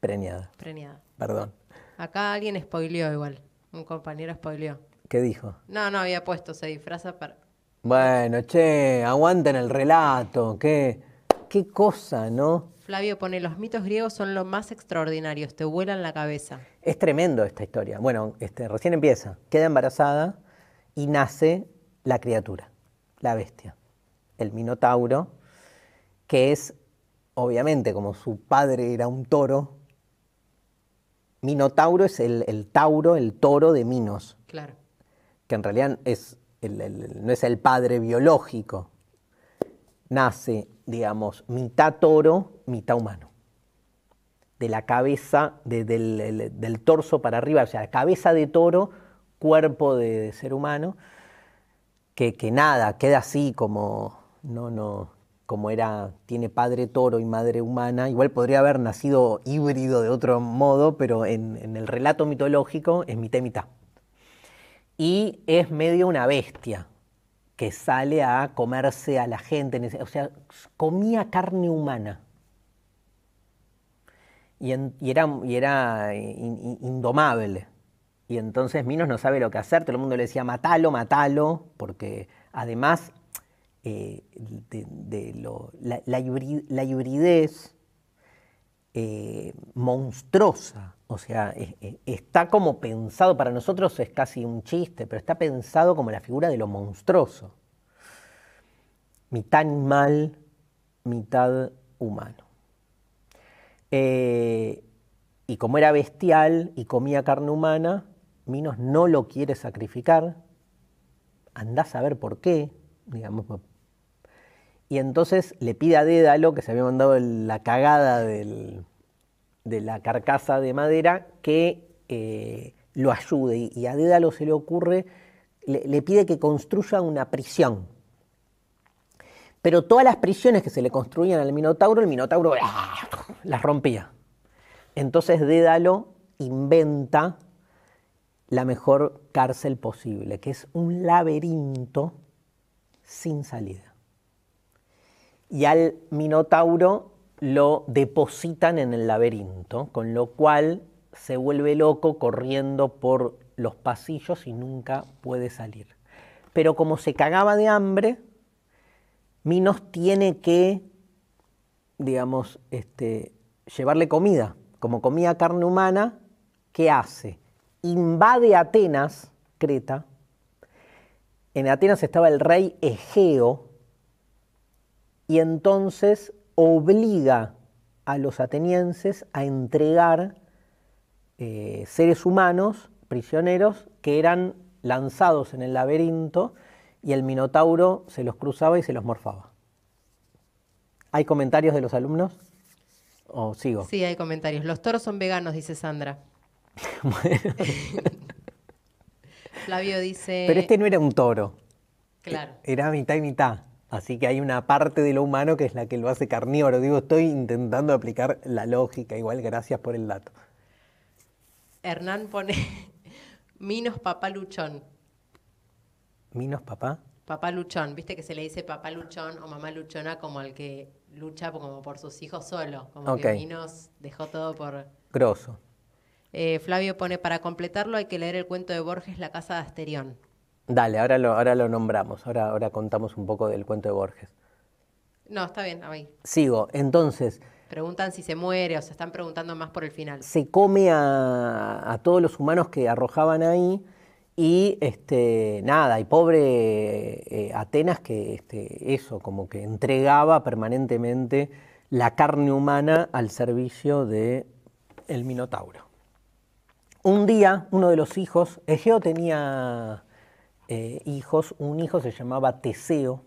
Preñada. Preñada. Perdón. Acá alguien spoileó igual. Un compañero spoileó. ¿Qué dijo? No, no había puesto, se disfraza para. Bueno, che, aguanten el relato, qué, qué cosa, ¿no? Flavio pone, los mitos griegos son los más extraordinarios, te vuelan la cabeza. Es tremendo esta historia. Bueno, este, recién empieza, queda embarazada y nace la criatura, la bestia, el Minotauro, que es, obviamente, como su padre era un toro, Minotauro es el, Tauro, el toro de Minos. Claro. Que en realidad es no es el padre biológico. Nace, digamos, mitad toro, mitad humano. De la cabeza, del, torso para arriba, o sea, cabeza de toro, cuerpo de, ser humano, que, que, nada, queda así como, no, no, como era, tiene padre toro y madre humana, igual podría haber nacido híbrido de otro modo, pero en, el relato mitológico es mité y Y es medio una bestia que sale a comerse a la gente, o sea, comía carne humana. Y, era, indomable. Y entonces Minos no sabe lo que hacer, todo el mundo le decía, matalo, matalo, porque además eh, de, la, hibridez eh, monstruosa. O sea, está como pensado, para nosotros es casi un chiste, pero está pensado como la figura de lo monstruoso. Mitad animal, mitad humano. Eh, y como era bestial y comía carne humana, Minos no lo quiere sacrificar. anda a saber por qué. Y entonces le pide a Dédalo, que se había mandado la cagada de la carcasa de madera, que eh, lo ayude. Y a Dédalo se le ocurre, le, pide que construya una prisión. Pero todas las prisiones que se le construían al Minotauro, el Minotauro ¡ah! las rompía. Entonces Dédalo inventa la mejor cárcel posible, que es un laberinto sin salida. Y al Minotauro lo depositan en el laberinto, con lo cual se vuelve loco corriendo por los pasillos y nunca puede salir. Pero como se cagaba de hambre, Minos tiene que, digamos, este, llevarle comida. Como comía carne humana, ¿qué hace? Invade Atenas, Creta, en Atenas estaba el rey Egeo y entonces obliga a los atenienses a entregar eh, seres humanos, prisioneros, que eran lanzados en el laberinto y el Minotauro se los cruzaba y se los morfaba. ¿Hay comentarios de los alumnos? ¿O sigo? Sí, hay comentarios. Los toros son veganos, dice Sandra. bueno. Flavio dice. Pero este no era un toro. Claro. E-, era mitad y mitad. Así que hay una parte de lo humano que es la que lo hace carnívoro. Digo, estoy intentando aplicar la lógica. Igual, gracias por el dato. Hernán pone Minos Papá Luchón. ¿Minos Papá? Papá Luchón. Viste que se le dice Papá Luchón o Mamá Luchona como el que lucha como por sus hijos solo. Como que Minos dejó todo por. Grosso. Eh, Flavio pone, para completarlo hay que leer el cuento de Borges, La Casa de Asterión. Dale, ahora lo, ahora lo nombramos, ahora, ahora contamos un poco del cuento de Borges. No, está bien, ahí. Sigo, entonces... Preguntan si se muere, o se están preguntando más por el final. Se come a, todos los humanos que arrojaban ahí y este, nada, y pobre eh, Atenas que este, eso, como que entregaba permanentemente la carne humana al servicio del el Minotauro un día uno de los hijos, Egeo tenía eh, hijos, un hijo se llamaba Teseo.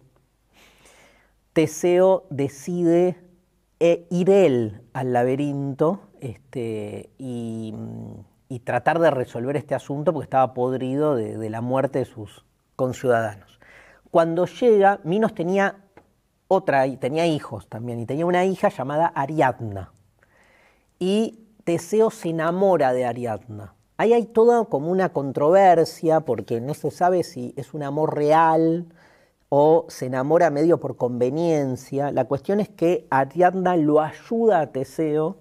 Teseo decide eh, ir él al laberinto este, y, tratar de resolver este asunto porque estaba podrido de, la muerte de sus conciudadanos. Cuando llega, Minos tenía otra, tenía hijos también, y tenía una hija llamada Ariadna. Y Teseo se enamora de Ariadna. Ahí hay toda como una controversia porque no se sabe si es un amor real o se enamora medio por conveniencia. La cuestión es que Ariadna lo ayuda a Teseo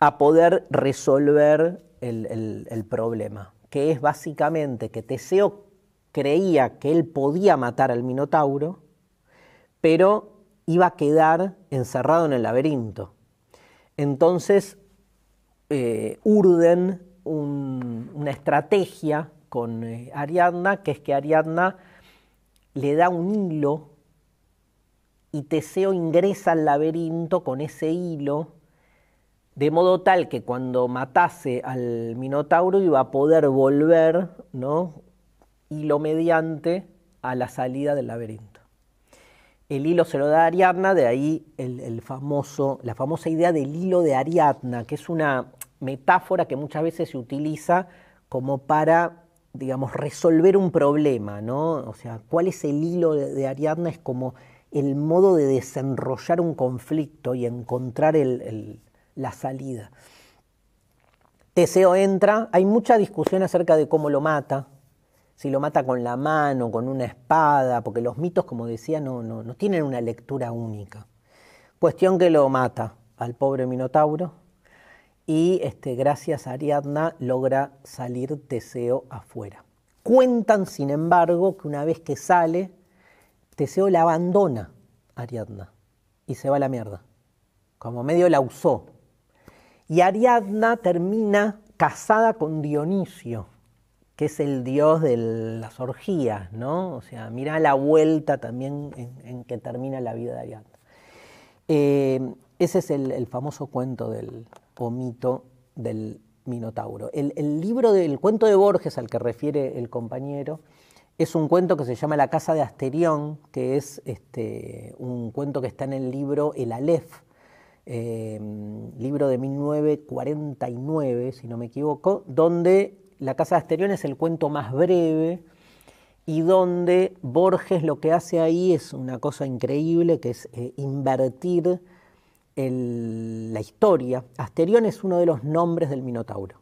a poder resolver el, el problema, que es básicamente que Teseo creía que él podía matar al Minotauro, pero iba a quedar encerrado en el laberinto. Entonces eh, urden una estrategia con eh, Ariadna, que es que Ariadna le da un hilo y Teseo ingresa al laberinto con ese hilo, de modo tal que cuando matase al Minotauro iba a poder volver, ¿no? Hilo mediante a la salida del laberinto el hilo se lo da Ariadna, de ahí el, famoso, la famosa idea del hilo de Ariadna, que es una metáfora que muchas veces se utiliza como para, digamos, resolver un problema, ¿no? O sea, ¿cuál es el hilo de Ariadna? Es como el modo de desenrollar un conflicto y encontrar la salida. Teseo entra, hay mucha discusión acerca de cómo lo mata, si lo mata con la mano, con una espada, porque los mitos, como decía, no, no, tienen una lectura única. Cuestión que lo mata al pobre Minotauro y este, gracias a Ariadna logra salir Teseo afuera. Cuentan, sin embargo, que una vez que sale, Teseo la abandona a Ariadna y se va a la mierda, como medio la usó. Y Ariadna termina casada con Dionisio que es el dios de las orgías, ¿no? O sea, mira la vuelta también en, que termina la vida de Ariadna. Eh, ese es el, famoso cuento del, o mito del Minotauro. El, libro del cuento de Borges al que refiere el compañero es un cuento que se llama La casa de Asterión, que es este, un cuento que está en el libro El Aleph, eh, libro de 1949, si no me equivoco, donde la Casa de Asterión es el cuento más breve y donde Borges lo que hace ahí es una cosa increíble, que es eh, invertir la historia. Asterión es uno de los nombres del Minotauro,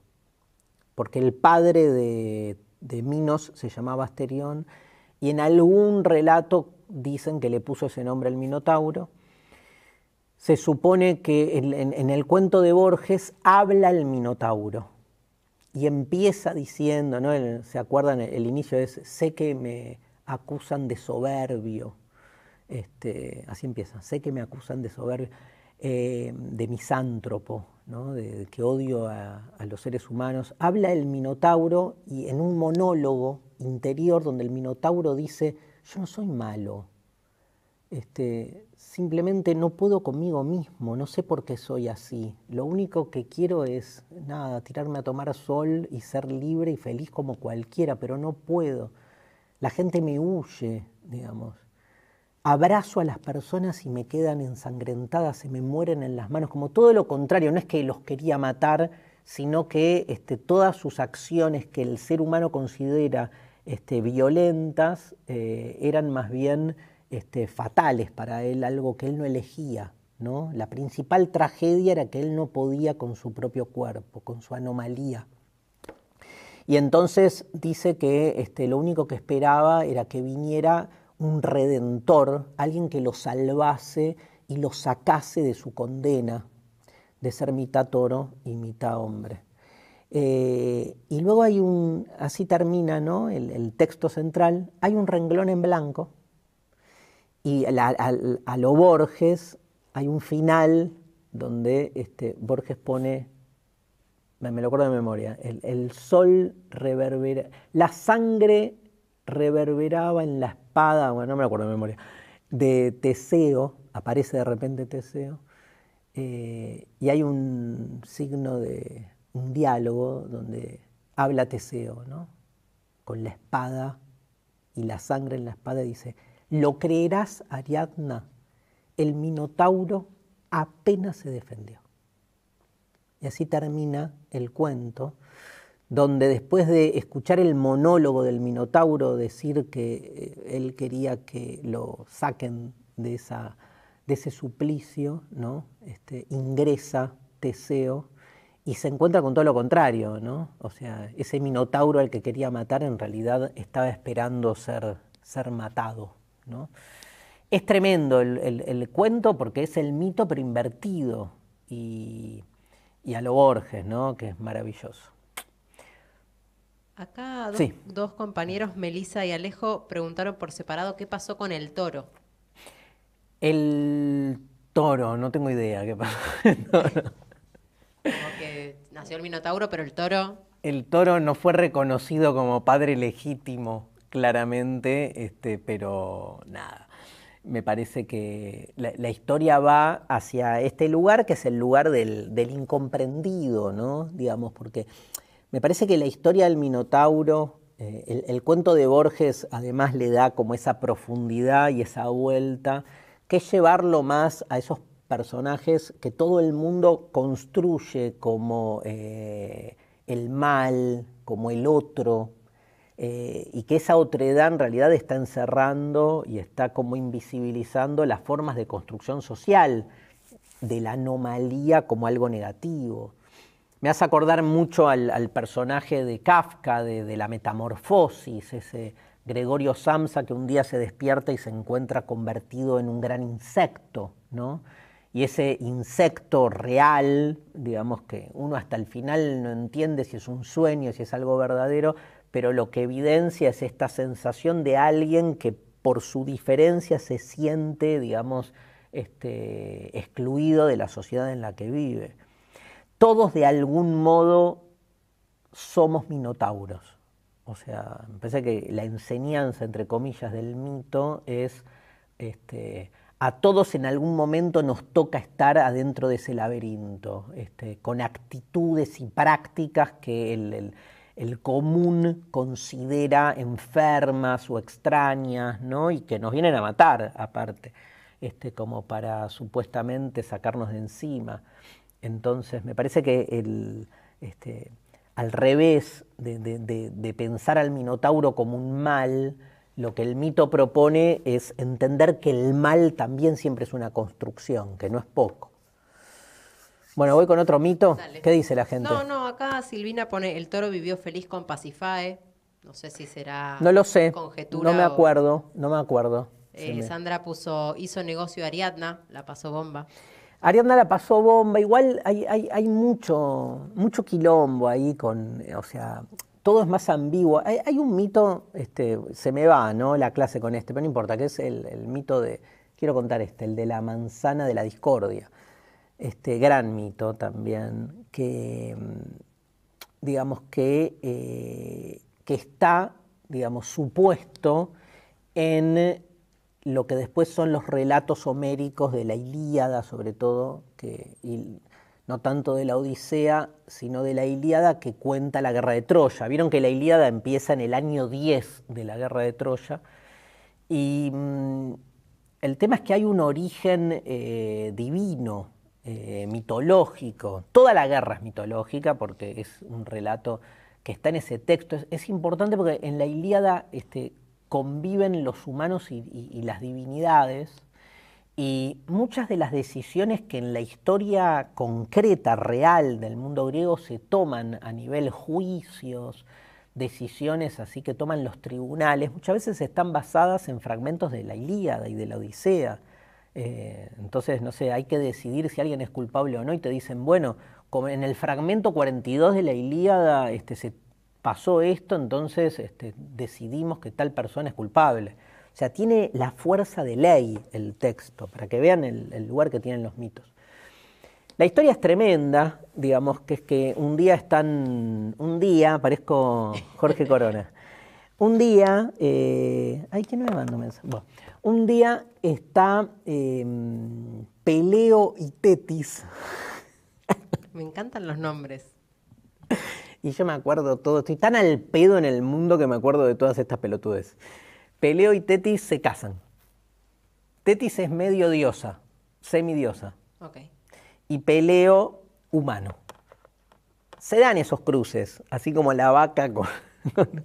porque el padre de, Minos se llamaba Asterión y en algún relato dicen que le puso ese nombre al Minotauro. Se supone que en el cuento de Borges habla el Minotauro y empieza diciendo, ¿no? ¿se acuerdan? El, inicio es, sé que me acusan de soberbio. Este, así empieza, sé que me acusan de soberbio, eh, de misántropo, de, que odio a, los seres humanos. Habla el Minotauro y en un monólogo interior donde el Minotauro dice, yo no soy malo. Este, simplemente no puedo conmigo mismo, no sé por qué soy así. Lo único que quiero es, nada, tirarme a tomar sol y ser libre y feliz como cualquiera, pero no puedo. La gente me huye, digamos. Abrazo a las personas y me quedan ensangrentadas, se me mueren en las manos, como todo lo contrario, no es que los quería matar, sino que este, todas sus acciones que el ser humano considera este, violentas eh, eran más bien este, fatales para él, algo que él no elegía. ¿no? La principal tragedia era que él no podía con su propio cuerpo, con su anomalía. Y entonces dice que este, lo único que esperaba era que viniera un redentor, alguien que lo salvase y lo sacase de su condena de ser mitad toro y mitad hombre. Eh, y luego hay un, así termina ¿no? el texto central, hay un renglón en blanco y a, lo Borges hay un final donde este, Borges pone, me, lo acuerdo de memoria, el, sol reverbera, la sangre reverberaba en la espada, bueno, no me acuerdo de memoria, de Teseo, aparece de repente Teseo, eh, y hay un signo de un diálogo donde habla Teseo, ¿no? Con la espada y la sangre en la espada dice, lo creerás, Ariadna, el Minotauro apenas se defendió. Y así termina el cuento, donde después de escuchar el monólogo del Minotauro decir que eh, él quería que lo saquen de, ese suplicio, este, ingresa Teseo y se encuentra con todo lo contrario, O sea, ese Minotauro al que quería matar en realidad estaba esperando ser matado. Es tremendo el, cuento porque es el mito pero invertido y, a lo Borges, ¿no? que es maravilloso. Acá dos, compañeros, Melisa y Alejo, preguntaron por separado qué pasó con el toro. El toro, no tengo idea qué pasó. Como que nació el Minotauro, pero el toro. El toro no fue reconocido como padre legítimo claramente, este, pero nada. Me parece que la, historia va hacia este lugar, que es el lugar del, incomprendido, ¿no? Digamos, porque me parece que la historia del Minotauro, eh, el, cuento de Borges además le da como esa profundidad y esa vuelta, que es llevarlo más a esos personajes que todo el mundo construye como eh, el mal, como el otro, eh, y que esa otredad en realidad está encerrando y está como invisibilizando las formas de construcción social de la anomalía como algo negativo. Me hace acordar mucho al, personaje de Kafka, de, la metamorfosis, ese Gregorio Samsa que un día se despierta y se encuentra convertido en un gran insecto, Y ese insecto real, digamos que uno hasta el final no entiende si es un sueño, si es algo verdadero, pero lo que evidencia es esta sensación de alguien que por su diferencia se siente, digamos, este, excluido de la sociedad en la que vive. Todos de algún modo somos minotauros. O sea, me parece que la enseñanza, entre comillas, del mito es, este, a todos en algún momento nos toca estar adentro de ese laberinto, este, con actitudes y prácticas que el el común considera enfermas o extrañas, ¿no? Y que nos vienen a matar, aparte, este, como para supuestamente sacarnos de encima. Entonces, me parece que el, este, al revés de, pensar al Minotauro como un mal, lo que el mito propone es entender que el mal también siempre es una construcción, que no es poco. Bueno, voy con otro mito. ¿Qué dice la gente? No, no, acá Silvina pone, el toro vivió feliz con Pacifae. No sé si será No lo sé. no me acuerdo, no me acuerdo. Eh, Sandra puso, hizo negocio Ariadna, la pasó bomba. Ariadna la pasó bomba, igual hay, mucho, mucho quilombo ahí con, eh, o sea, todo es más ambiguo. Hay, un mito, este, se me va, ¿no? La clase con este, pero no importa, que es el mito de, quiero contar este, el de la manzana de la discordia este gran mito también, que mm, digamos que, eh, que está, digamos, supuesto en lo que después son los relatos homéricos de la Ilíada, sobre todo, que, no tanto de la Odisea, sino de la Ilíada que cuenta la guerra de Troya. Vieron que la Ilíada empieza en el año 10 de la guerra de Troya, y mm, el tema es que hay un origen eh, divino eh, mitológico. Toda la guerra es mitológica porque es un relato que está en ese texto. Es, importante porque en la Ilíada este, conviven los humanos y, las divinidades y muchas de las decisiones que en la historia concreta, real del mundo griego se toman a nivel juicios, decisiones así que toman los tribunales, muchas veces están basadas en fragmentos de la Ilíada y de la Odisea. Eh, entonces, no sé, hay que decidir si alguien es culpable o no y te dicen, bueno, como en el fragmento 42 de la Ilíada este, se pasó esto, entonces este, decidimos que tal persona es culpable. O sea, tiene la fuerza de ley el texto, para que vean el, lugar que tienen los mitos. La historia es tremenda, digamos, que es que un día están, un día, parezco Jorge Corona, un día, eh, ay, ¿quién me mandó mensaje? Bueno, un día está em, Peleo y Tetis. Me encantan los nombres. Y yo me acuerdo todo, estoy tan al pedo en el mundo que me acuerdo de todas estas pelotudes. Peleo y Tetis se casan. Tetis es medio diosa, semidiosa. Y Peleo, humano. Se dan esos cruces, así como la vaca con,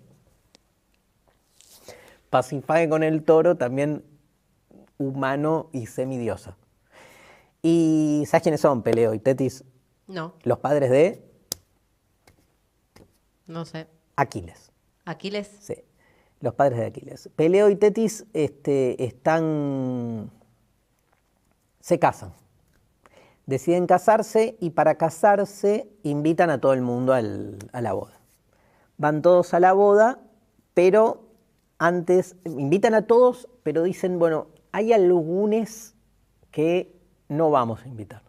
Pacifague con el toro, también humano y semidiosa. ¿Y sabes quiénes son Peleo y Tetis? No. Los padres de. No sé. Aquiles. ¿Aquiles? Sí. Los padres de Aquiles. Peleo y Tetis este, están. se casan. Deciden casarse y para casarse invitan a todo el mundo a la boda. Van todos a la boda, pero antes, invitan a todos, pero dicen, bueno, hay algunos que no vamos a invitar,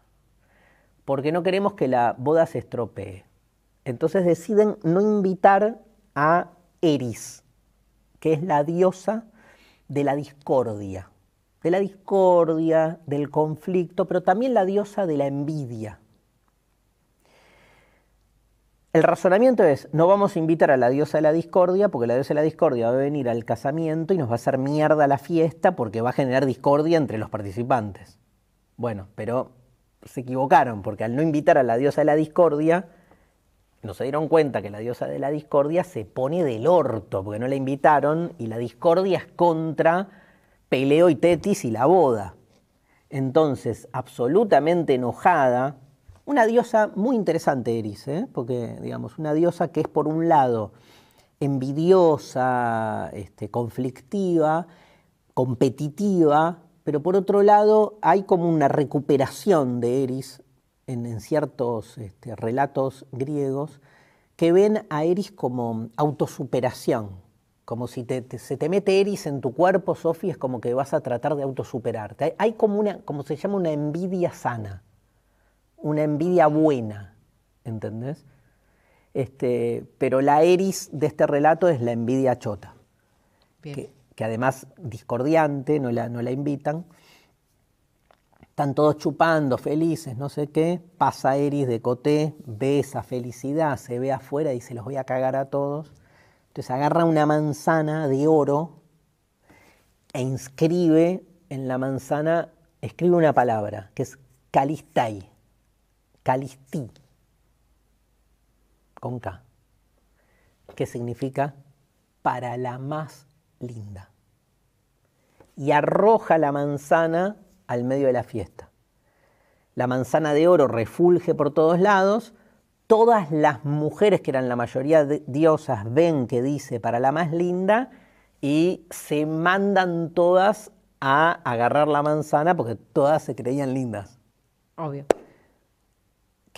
porque no queremos que la boda se estropee. Entonces deciden no invitar a Eris, que es la diosa de la discordia, de la discordia, del conflicto, pero también la diosa de la envidia el razonamiento es, no vamos a invitar a la diosa de la discordia, porque la diosa de la discordia va a venir al casamiento y nos va a hacer mierda la fiesta porque va a generar discordia entre los participantes. Bueno, pero se equivocaron, porque al no invitar a la diosa de la discordia, no se dieron cuenta que la diosa de la discordia se pone del orto, porque no la invitaron, y la discordia es contra Peleo y Tetis y la boda. Entonces, absolutamente enojada, una diosa muy interesante, Eris, ¿eh? porque, digamos, una diosa que es por un lado envidiosa, este, conflictiva, competitiva, pero por otro lado hay como una recuperación de Eris en, ciertos este, relatos griegos que ven a Eris como autosuperación, como si se te mete Eris en tu cuerpo, Sofía, es como que vas a tratar de autosuperarte. Hay, hay como una, como se llama, una envidia sana una envidia buena, ¿entendés? Este, pero la eris de este relato es la envidia chota, que, además discordiante, no la, no la invitan. Están todos chupando, felices, no sé qué. Pasa Eris de Coté, ve esa felicidad, se ve afuera y se los voy a cagar a todos. Entonces agarra una manzana de oro e inscribe en la manzana, escribe una palabra, que es Calistai. Calistí, con K, que significa para la más linda. Y arroja la manzana al medio de la fiesta. La manzana de oro refulge por todos lados. Todas las mujeres, que eran la mayoría de diosas, ven que dice para la más linda y se mandan todas a agarrar la manzana porque todas se creían lindas. Obvio.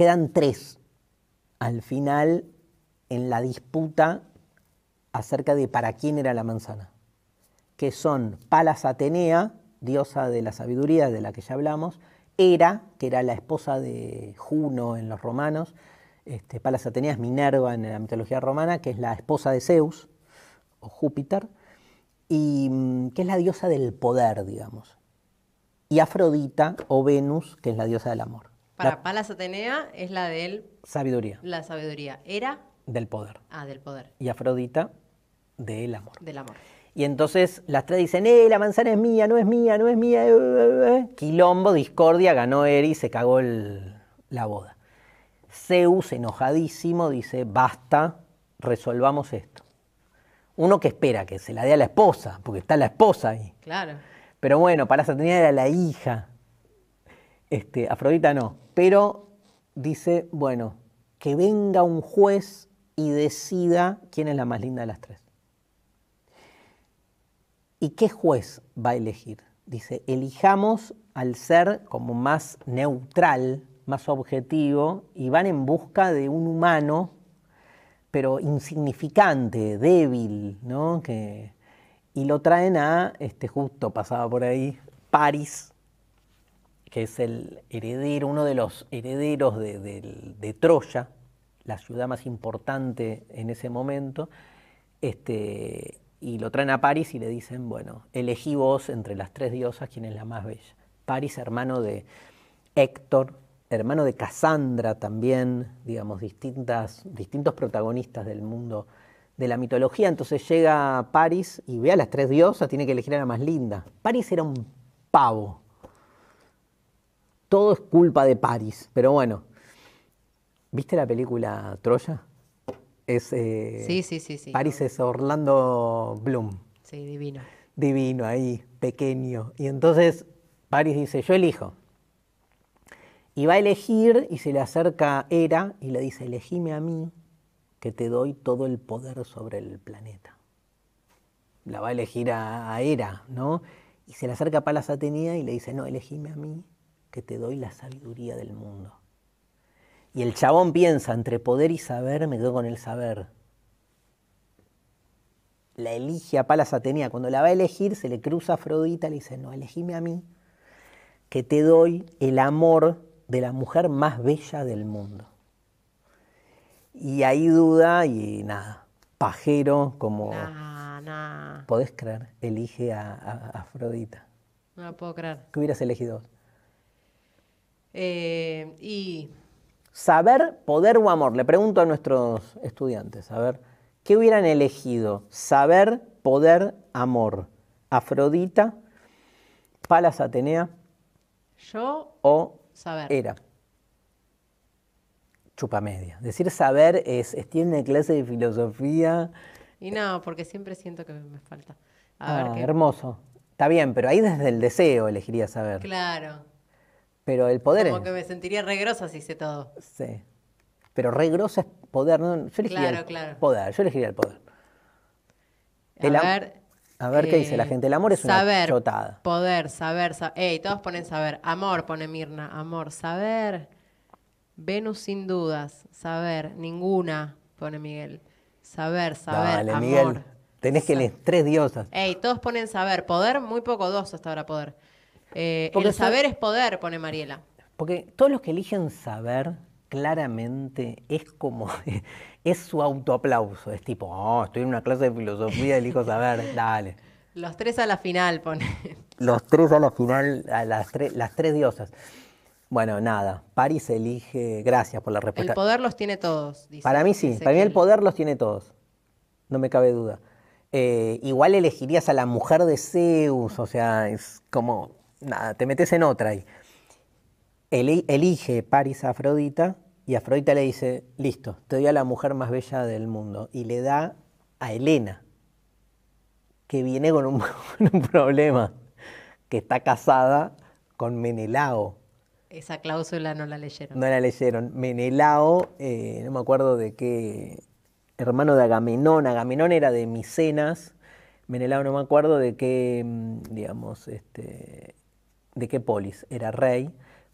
Quedan tres al final en la disputa acerca de para quién era la manzana, que son Palas Atenea, diosa de la sabiduría de la que ya hablamos, Hera, que era la esposa de Juno en los romanos, este, Palas Atenea es Minerva en la mitología romana, que es la esposa de Zeus o Júpiter, y mm, que es la diosa del poder, digamos, y Afrodita o Venus, que es la diosa del amor. Para Palas Atenea es la del... Sabiduría. La sabiduría. ¿Era? Del poder. Ah, del poder. Y Afrodita, del amor. Del amor. Y entonces las tres dicen, eh, la manzana es mía, no es mía, no es mía. Eh, eh, eh, Quilombo, discordia, ganó Eri, se cagó la boda. Zeus, enojadísimo, dice, basta, resolvamos esto. Uno que espera que se la dé a la esposa, porque está la esposa ahí. Claro. Pero bueno, para esa era la hija. Este, Afrodita no, pero dice, bueno, que venga un juez y decida quién es la más linda de las tres. ¿Y qué juez va a elegir? Dice, elijamos al ser como más neutral, más objetivo, y van en busca de un humano, pero insignificante, débil, ¿no? Que, y lo traen a, este justo pasaba por ahí, París, que es el heredero, uno de los herederos de, Troya, la ciudad más importante en ese momento, este, y lo traen a París y le dicen, bueno, elegí vos entre las tres diosas quién es la más bella. París, hermano de Héctor, hermano de Casandra también, digamos, distintas, distintos protagonistas del mundo de la mitología. Entonces llega a París y ve a las tres diosas, tiene que elegir a la más linda. París era un pavo todo es culpa de París, pero bueno. ¿Viste la película Troya? Eh, sí, sí, sí, sí. París es Orlando Bloom. Sí, divino. Divino ahí, pequeño. Y entonces París dice, yo elijo. Y va a elegir y se le acerca Hera y le dice, elegime a mí, que te doy todo el poder sobre el planeta. La va a elegir a, Hera, ¿no? Y se le acerca a Palas Atenea y le dice, no, elegime a mí, que te doy la sabiduría del mundo. Y el chabón piensa, entre poder y saber, me quedo con el saber. La elige a Palas Atenea. Cuando la va a elegir, se le cruza a Afrodita, le dice, no, elegime a mí, que te doy el amor de la mujer más bella del mundo. Y ahí duda y nada, pajero como... nada. ¿Podés creer? Elige a, Afrodita. No puedo creer. ¿Qué hubieras elegido? Eh, y... Saber, poder o amor. Le pregunto a nuestros estudiantes, a ver, ¿qué hubieran elegido? Saber, poder, amor. Afrodita, Palas Atenea. Yo. O saber. Era. Chupa media. Decir saber es, es tiene clase de filosofía. Y no, porque siempre siento que me falta. Ah, hermoso. Está bien, pero ahí desde el deseo elegiría saber. Claro. Pero el poder. Como que me sentiría regrosa si hice todo. Sí. Pero regrosa es poder. Yo elegiría el poder. Yo elegiría el poder. A ver. A ver qué dice la eh, gente. El amor es una chotada. Poder, saber, saber. Ey, todos ponen saber. Amor, pone Mirna. Amor, saber. Venus sin dudas. Saber, ninguna, pone Miguel. Saber, saber. Dale, amor. Miguel. Tenés que leer tres diosas. Ey, todos ponen saber. Poder, muy poco dos hasta ahora poder. Eh, el saber es poder, pone Mariela. Porque todos los que eligen saber, claramente es como, es su autoaplauso. Es tipo, oh, estoy en una clase de filosofía, elijo saber, dale. Los tres a la final, pone. Los tres a la final, las, tres diosas. Bueno, nada, París elige, gracias por la respuesta. El poder los tiene todos, dice. Para mí sí, para mí el poder los tiene todos, no me cabe duda. Eh, igual elegirías a la mujer de Zeus, o sea, es como nada, te metes en otra ahí. elige Paris a Afrodita y Afrodita le dice, listo, te doy a la mujer más bella del mundo. Y le da a Helena, que viene con un, problema, que está casada con Menelao. Esa cláusula no la leyeron. No la leyeron. Menelao, eh, no me acuerdo de qué, hermano de Agamenón. Agamenón era de Micenas. Menelao, no me acuerdo de qué, mm, digamos, este, de qué polis, era rey,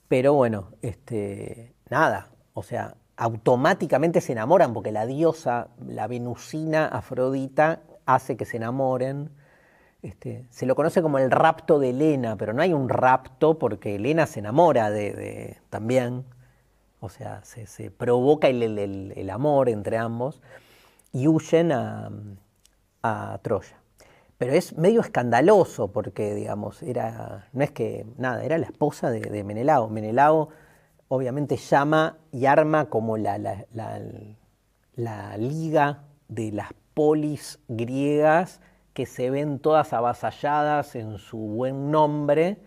pero bueno, este, nada, o sea, automáticamente se enamoran porque la diosa, la venusina Afrodita, hace que se enamoren. Este, se lo conoce como el rapto de Helena, pero no hay un rapto porque Helena se enamora de, también, o sea, se, provoca el, amor entre ambos y huyen a Troya pero es medio escandaloso porque, digamos, era, no es que nada, era la esposa de, Menelao. Menelao obviamente llama y arma como la, liga de las polis griegas que se ven todas avasalladas en su buen nombre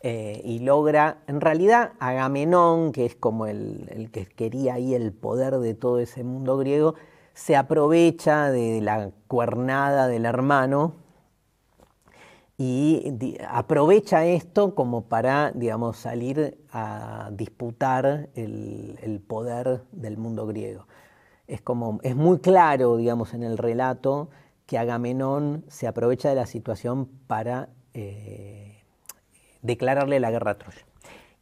eh, y logra, en realidad, Agamenón, que es como el, el, que quería ahí el poder de todo ese mundo griego, se aprovecha de la cuernada del hermano y aprovecha esto como para, digamos, salir a disputar el, poder del mundo griego. Es, como, es muy claro, digamos, en el relato que Agamenón se aprovecha de la situación para eh, declararle la guerra a Troya.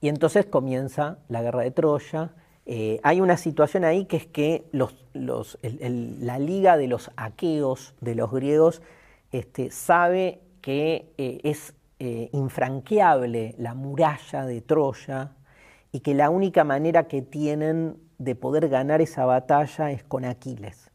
Y entonces comienza la guerra de Troya. Eh, hay una situación ahí que es que los, la liga de los aqueos, de los griegos, este, sabe que eh, es eh, infranqueable la muralla de Troya y que la única manera que tienen de poder ganar esa batalla es con Aquiles.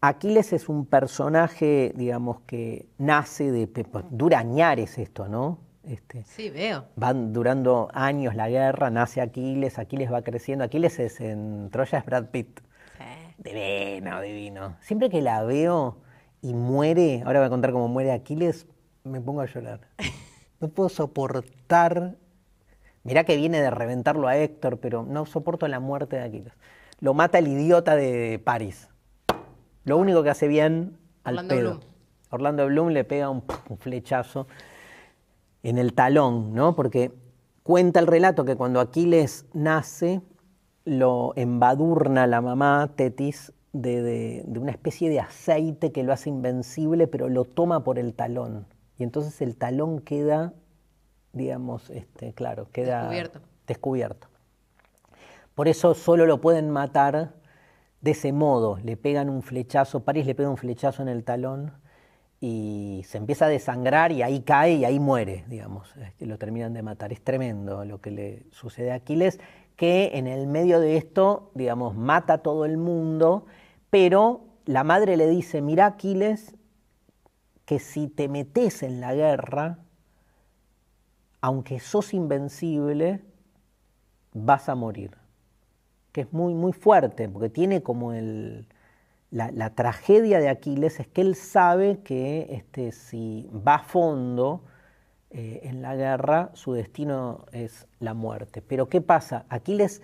Aquiles es un personaje, digamos, que nace de... Durañar es esto, ¿no? Este, sí, veo. Van durando años la guerra, nace Aquiles, Aquiles va creciendo. Aquiles es en Troya es Brad Pitt. Sí. Divino, divino. Siempre que la veo, y muere, ahora voy a contar cómo muere Aquiles, me pongo a llorar. No puedo soportar, mirá que viene de reventarlo a Héctor, pero no soporto la muerte de Aquiles. Lo mata el idiota de París. Lo único que hace bien al Orlando Bloom. Orlando Bloom le pega un flechazo en el talón, ¿no? Porque cuenta el relato que cuando Aquiles nace, lo embadurna la mamá Tetis de, una especie de aceite que lo hace invencible, pero lo toma por el talón. Y entonces el talón queda, digamos, este, claro, queda descubierto. descubierto. Por eso solo lo pueden matar de ese modo. Le pegan un flechazo, París le pega un flechazo en el talón y se empieza a desangrar y ahí cae y ahí muere, digamos. Este, lo terminan de matar. Es tremendo lo que le sucede a Aquiles, que en el medio de esto, digamos, mata a todo el mundo pero la madre le dice, mira Aquiles, que si te metes en la guerra, aunque sos invencible, vas a morir. Que es muy, muy fuerte, porque tiene como el... La, tragedia de Aquiles es que él sabe que este, si va a fondo eh, en la guerra, su destino es la muerte. Pero ¿qué pasa? Aquiles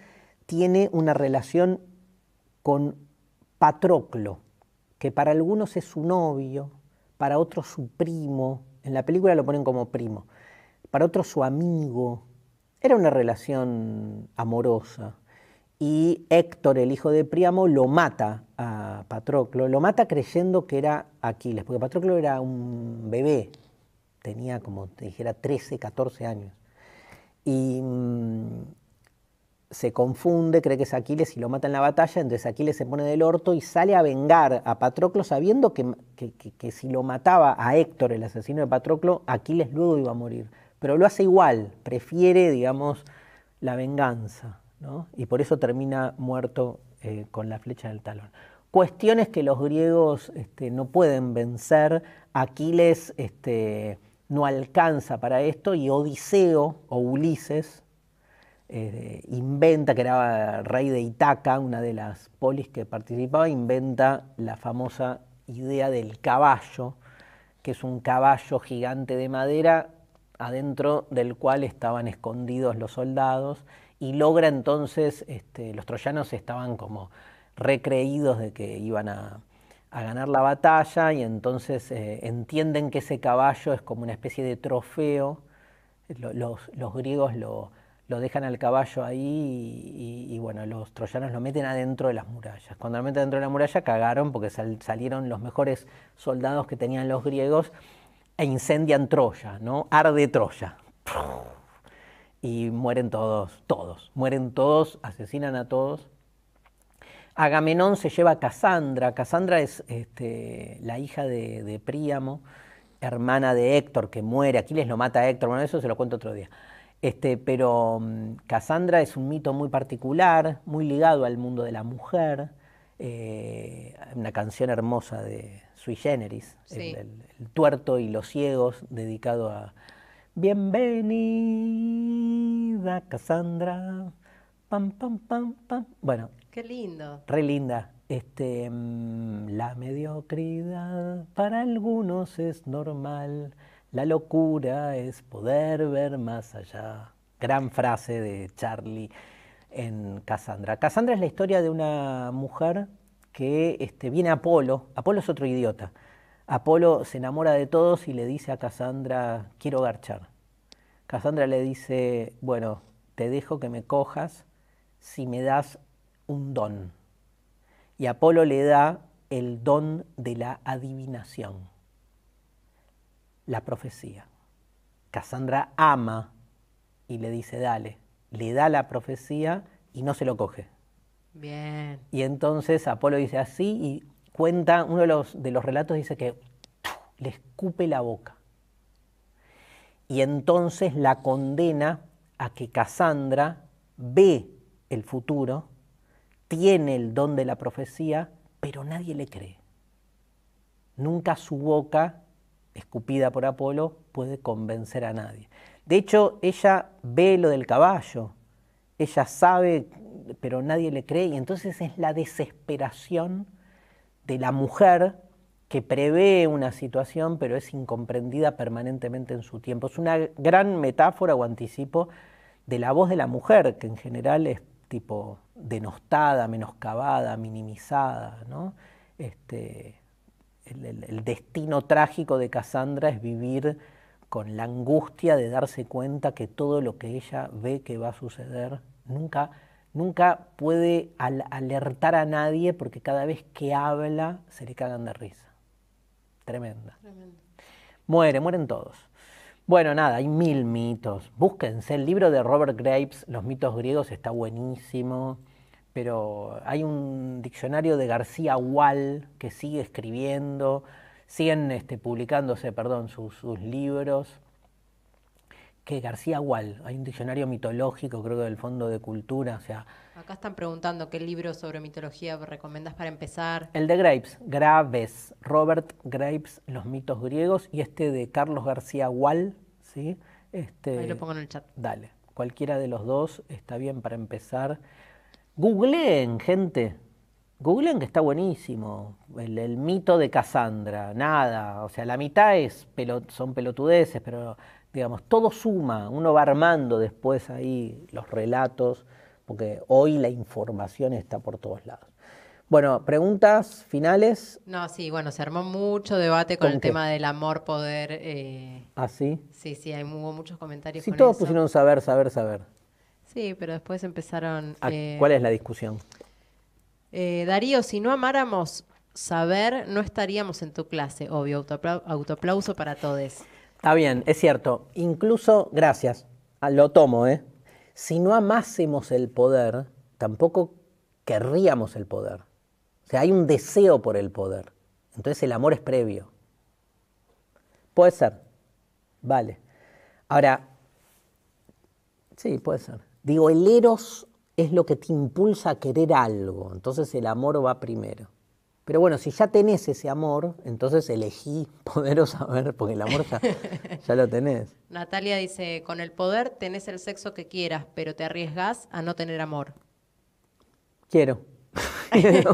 tiene una relación con Patroclo, que para algunos es su novio, para otros su primo, en la película lo ponen como primo, para otros su amigo, era una relación amorosa. Y Héctor, el hijo de Príamo, lo mata a Patroclo, lo mata creyendo que era Aquiles, porque Patroclo era un bebé, tenía como te dijera 13, 14 años. Y, mm, se confunde, cree que es Aquiles y lo mata en la batalla, entonces Aquiles se pone del orto y sale a vengar a Patroclo sabiendo que, si lo mataba a Héctor, el asesino de Patroclo, Aquiles luego iba a morir. Pero lo hace igual, prefiere, digamos, la venganza, y por eso termina muerto eh, con la flecha del talón. Cuestiones que los griegos este, no pueden vencer, Aquiles este, no alcanza para esto y Odiseo o Ulises, este, inventa, que era rey de Itaca, una de las polis que participaba, inventa la famosa idea del caballo, que es un caballo gigante de madera adentro del cual estaban escondidos los soldados y logra entonces, este, los troyanos estaban como recreídos de que iban a, ganar la batalla y entonces eh, entienden que ese caballo es como una especie de trofeo, los griegos lo, lo dejan al caballo ahí y, bueno, los troyanos lo meten adentro de las murallas. Cuando lo meten adentro de la muralla cagaron porque salieron los mejores soldados que tenían los griegos e incendian Troya, ¿no? Arde Troya. Y mueren todos, todos, mueren todos, asesinan a todos. Agamenón se lleva a Casandra. Casandra es este, la hija de, de Príamo, hermana de Héctor, que muere. Aquiles lo mata a Héctor. Bueno, eso se lo cuento otro día. Este, pero mm, Cassandra es un mito muy particular, muy ligado al mundo de la mujer. Eh, una canción hermosa de Sui Generis, el, tuerto y los ciegos, dedicado a Bienvenida Cassandra. Pam, pam, pam, pam. Bueno. Qué lindo. Re linda. Este, mm, la mediocridad para algunos es normal. La locura es poder ver más allá. Gran frase de Charlie en Cassandra. Cassandra es la historia de una mujer que este, viene a Apolo. Apolo es otro idiota. Apolo se enamora de todos y le dice a Cassandra, quiero garchar. Cassandra le dice, bueno, te dejo que me cojas si me das un don. Y Apolo le da el don de la adivinación la profecía. Cassandra ama y le dice, dale, le da la profecía y no se lo coge. Bien. Y entonces Apolo dice así y cuenta, uno de los, de los relatos dice que le escupe la boca. Y entonces la condena a que Cassandra ve el futuro, tiene el don de la profecía, pero nadie le cree. Nunca su boca escupida por Apolo, puede convencer a nadie. De hecho, ella ve lo del caballo, ella sabe, pero nadie le cree, y entonces es la desesperación de la mujer que prevé una situación, pero es incomprendida permanentemente en su tiempo. Es una gran metáfora o anticipo de la voz de la mujer, que en general es tipo denostada, menoscabada, minimizada, ¿no? Este, el, destino trágico de Cassandra es vivir con la angustia de darse cuenta que todo lo que ella ve que va a suceder nunca, nunca puede alertar a nadie porque cada vez que habla se le cagan de risa. Tremenda. Muere, mueren todos. Bueno, nada, hay mil mitos. Búsquense el libro de Robert Graves, Los mitos griegos, está buenísimo pero hay un diccionario de García Wall que sigue escribiendo, siguen este, publicándose perdón, sus, libros. Que García Wall, hay un diccionario mitológico, creo que del Fondo de Cultura. Acá están preguntando qué libro sobre mitología recomendas para empezar. El de Graves, Graves, Robert Graves, Los mitos griegos, y este de Carlos García Wall. ¿sí? Este, Ahí lo pongo en el chat. Dale, cualquiera de los dos está bien para empezar. Googleen, gente. Googleen que está buenísimo. El, mito de Cassandra, nada. O sea, la mitad es son pelotudeces, pero digamos, todo suma. Uno va armando después ahí los relatos, porque hoy la información está por todos lados. Bueno, preguntas finales. No, sí, bueno, se armó mucho debate con, el tema del amor, poder. Eh... ¿Ah, sí? Sí, sí, hay, hubo muchos comentarios. Sí, todos pusieron saber, saber, saber. Sí, pero después empezaron... Ah, ¿Cuál eh, es la discusión? Eh, Darío, si no amáramos saber, no estaríamos en tu clase, obvio. autoaplauso para todos. Está bien, es cierto. Incluso, gracias, ah, lo tomo, ¿eh? Si no amásemos el poder, tampoco querríamos el poder. O sea, hay un deseo por el poder. Entonces el amor es previo. Puede ser. Vale. Ahora, sí, puede ser. Digo, el eros es lo que te impulsa a querer algo, entonces el amor va primero. Pero bueno, si ya tenés ese amor, entonces elegí poderos saber, porque el amor ya, lo tenés. Natalia dice, con el poder tenés el sexo que quieras, pero te arriesgas a no tener amor. Quiero. quiero,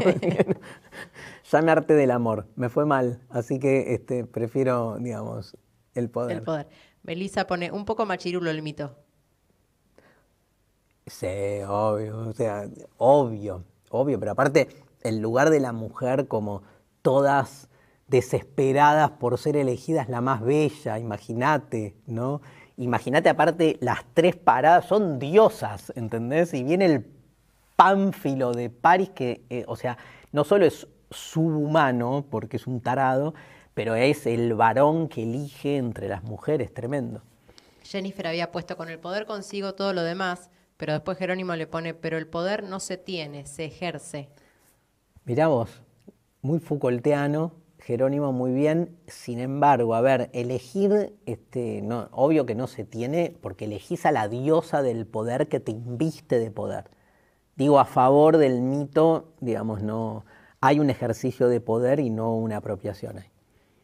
ya del amor, me fue mal, así que este, prefiero, digamos, el poder. El poder. Melissa pone, un poco machirulo el mito. Sí, obvio, o sea, obvio, obvio, pero aparte el lugar de la mujer como todas desesperadas por ser elegidas la más bella, imagínate, ¿no? Imagínate aparte las tres paradas, son diosas, ¿entendés? Y viene el pánfilo de París que, eh, o sea, no solo es subhumano, porque es un tarado, pero es el varón que elige entre las mujeres, tremendo. Jennifer había puesto con el poder consigo todo lo demás, pero después Jerónimo le pone, pero el poder no se tiene, se ejerce. Miramos, muy Foucaultiano, Jerónimo muy bien, sin embargo, a ver, elegir, este, no, obvio que no se tiene, porque elegís a la diosa del poder que te inviste de poder. Digo, a favor del mito, digamos, no, hay un ejercicio de poder y no una apropiación ahí.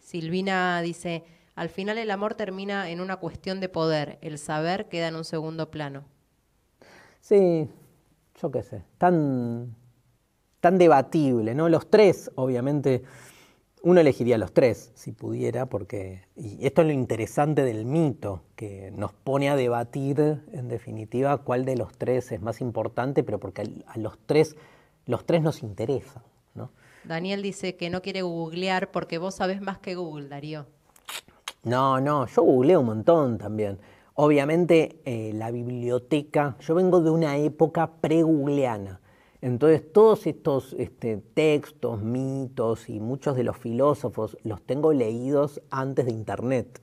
Silvina dice, al final el amor termina en una cuestión de poder, el saber queda en un segundo plano. Sí, yo qué sé, tan, tan debatible, ¿no? Los tres, obviamente, uno elegiría los tres, si pudiera, porque, esto es lo interesante del mito, que nos pone a debatir, en definitiva, cuál de los tres es más importante, pero porque a los tres, los tres nos interesa, ¿no? Daniel dice que no quiere googlear porque vos sabés más que Google, Darío. No, no, yo googleo un montón también. Obviamente eh, la biblioteca, yo vengo de una época pre-googleana, entonces todos estos este, textos, mitos y muchos de los filósofos los tengo leídos antes de Internet.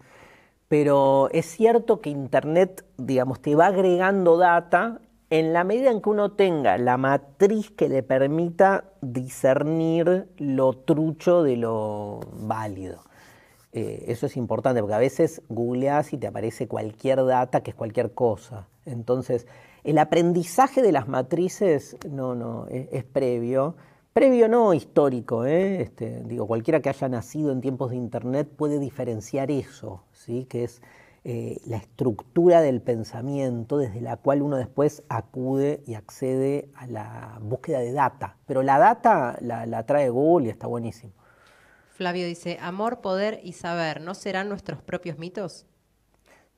Pero es cierto que Internet, digamos, te va agregando data en la medida en que uno tenga la matriz que le permita discernir lo trucho de lo válido. Eh, eso es importante porque a veces googleas y te aparece cualquier data que es cualquier cosa. Entonces, el aprendizaje de las matrices no, no, e-, es, previo. Previo no histórico, ¿eh? este, digo, cualquiera que haya nacido en tiempos de Internet puede diferenciar eso, ¿sí? que es eh, la estructura del pensamiento desde la cual uno después acude y accede a la búsqueda de data. Pero la data la, la trae Google y está buenísimo. Flavio dice, amor, poder y saber, ¿no serán nuestros propios mitos?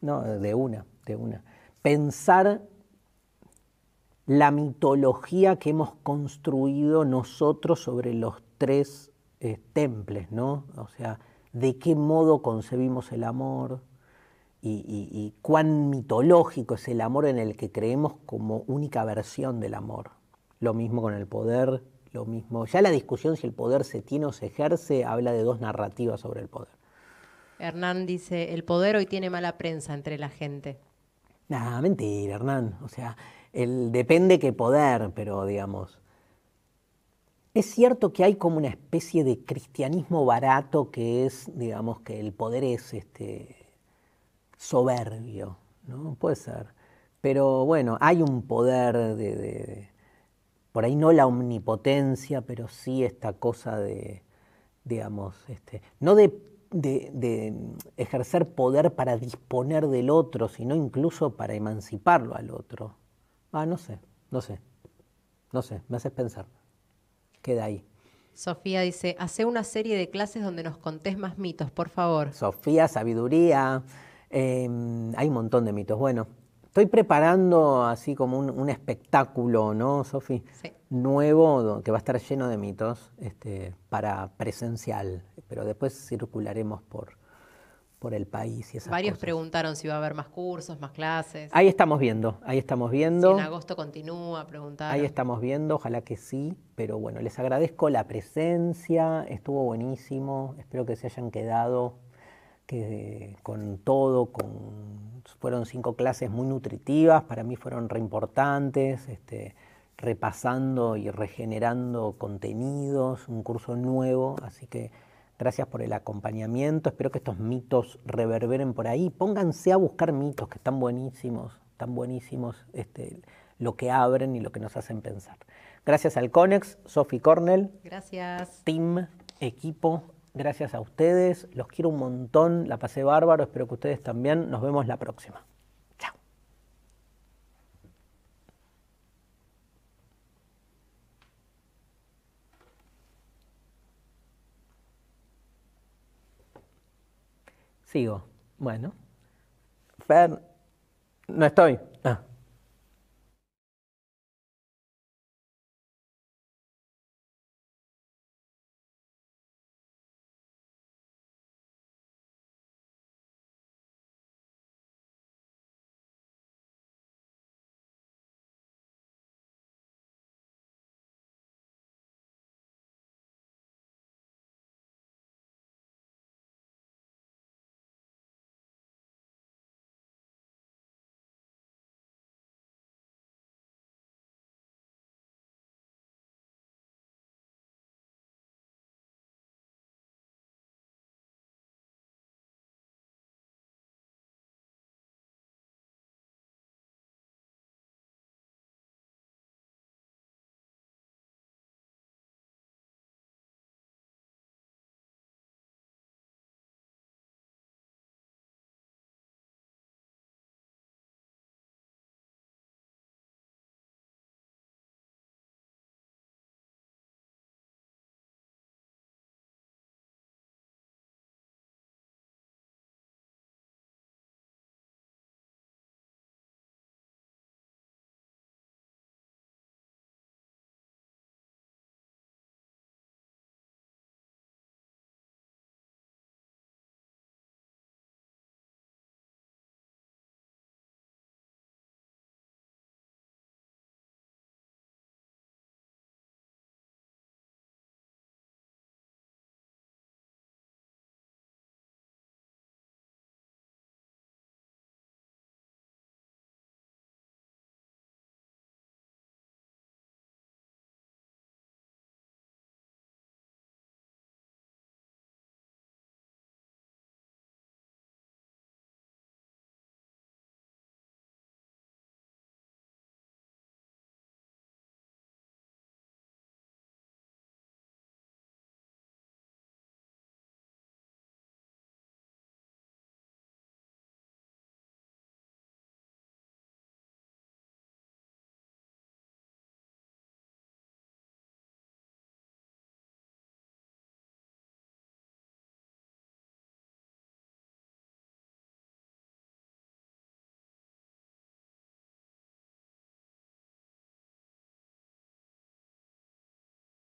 No, de una, de una. Pensar la mitología que hemos construido nosotros sobre los tres eh, temples, ¿no? O sea, de qué modo concebimos el amor y, y, cuán mitológico es el amor en el que creemos como única versión del amor. Lo mismo con el poder, lo mismo. Ya la discusión si el poder se tiene o se ejerce habla de dos narrativas sobre el poder. Hernán dice, el poder hoy tiene mala prensa entre la gente. No, mentira, Hernán. O sea, el, depende qué poder, pero digamos. Es cierto que hay como una especie de cristianismo barato que es, digamos, que el poder es este, soberbio, ¿no? Puede ser. Pero bueno, hay un poder de, por ahí no la omnipotencia, pero sí esta cosa de, digamos, este, no de, ejercer poder para disponer del otro, sino incluso para emanciparlo al otro. Ah, no sé, no sé, no sé, me haces pensar. Queda ahí. Sofía dice, hace una serie de clases donde nos contés más mitos, por favor. Sofía, sabiduría, em, hay un montón de mitos. Bueno, Estoy preparando así como un, espectáculo, ¿no, Sofi? Nuevo, que va a estar lleno de mitos, este, para presencial, pero después circularemos por, por el país Varios preguntaron si va a haber más cursos, más clases. Ahí estamos viendo, ahí estamos viendo. en agosto continúa, preguntar. Ahí estamos viendo, ojalá que sí, pero bueno, les agradezco la presencia, estuvo buenísimo, espero que se hayan quedado que con todo, fueron cinco clases muy nutritivas, para mí fueron re importantes, este, repasando y regenerando contenidos, un curso nuevo, así que gracias por el acompañamiento, espero que estos mitos reverberen por ahí, pónganse a buscar mitos que están buenísimos, están buenísimos este, lo que abren y lo que nos hacen pensar. Gracias al CONEX, Sophie Cornell. Gracias. Team, equipo, Gracias a ustedes, los quiero un montón, la pasé bárbaro, espero que ustedes también. Nos vemos la próxima. Chao. Sigo. Bueno. Fer, no estoy. Ah.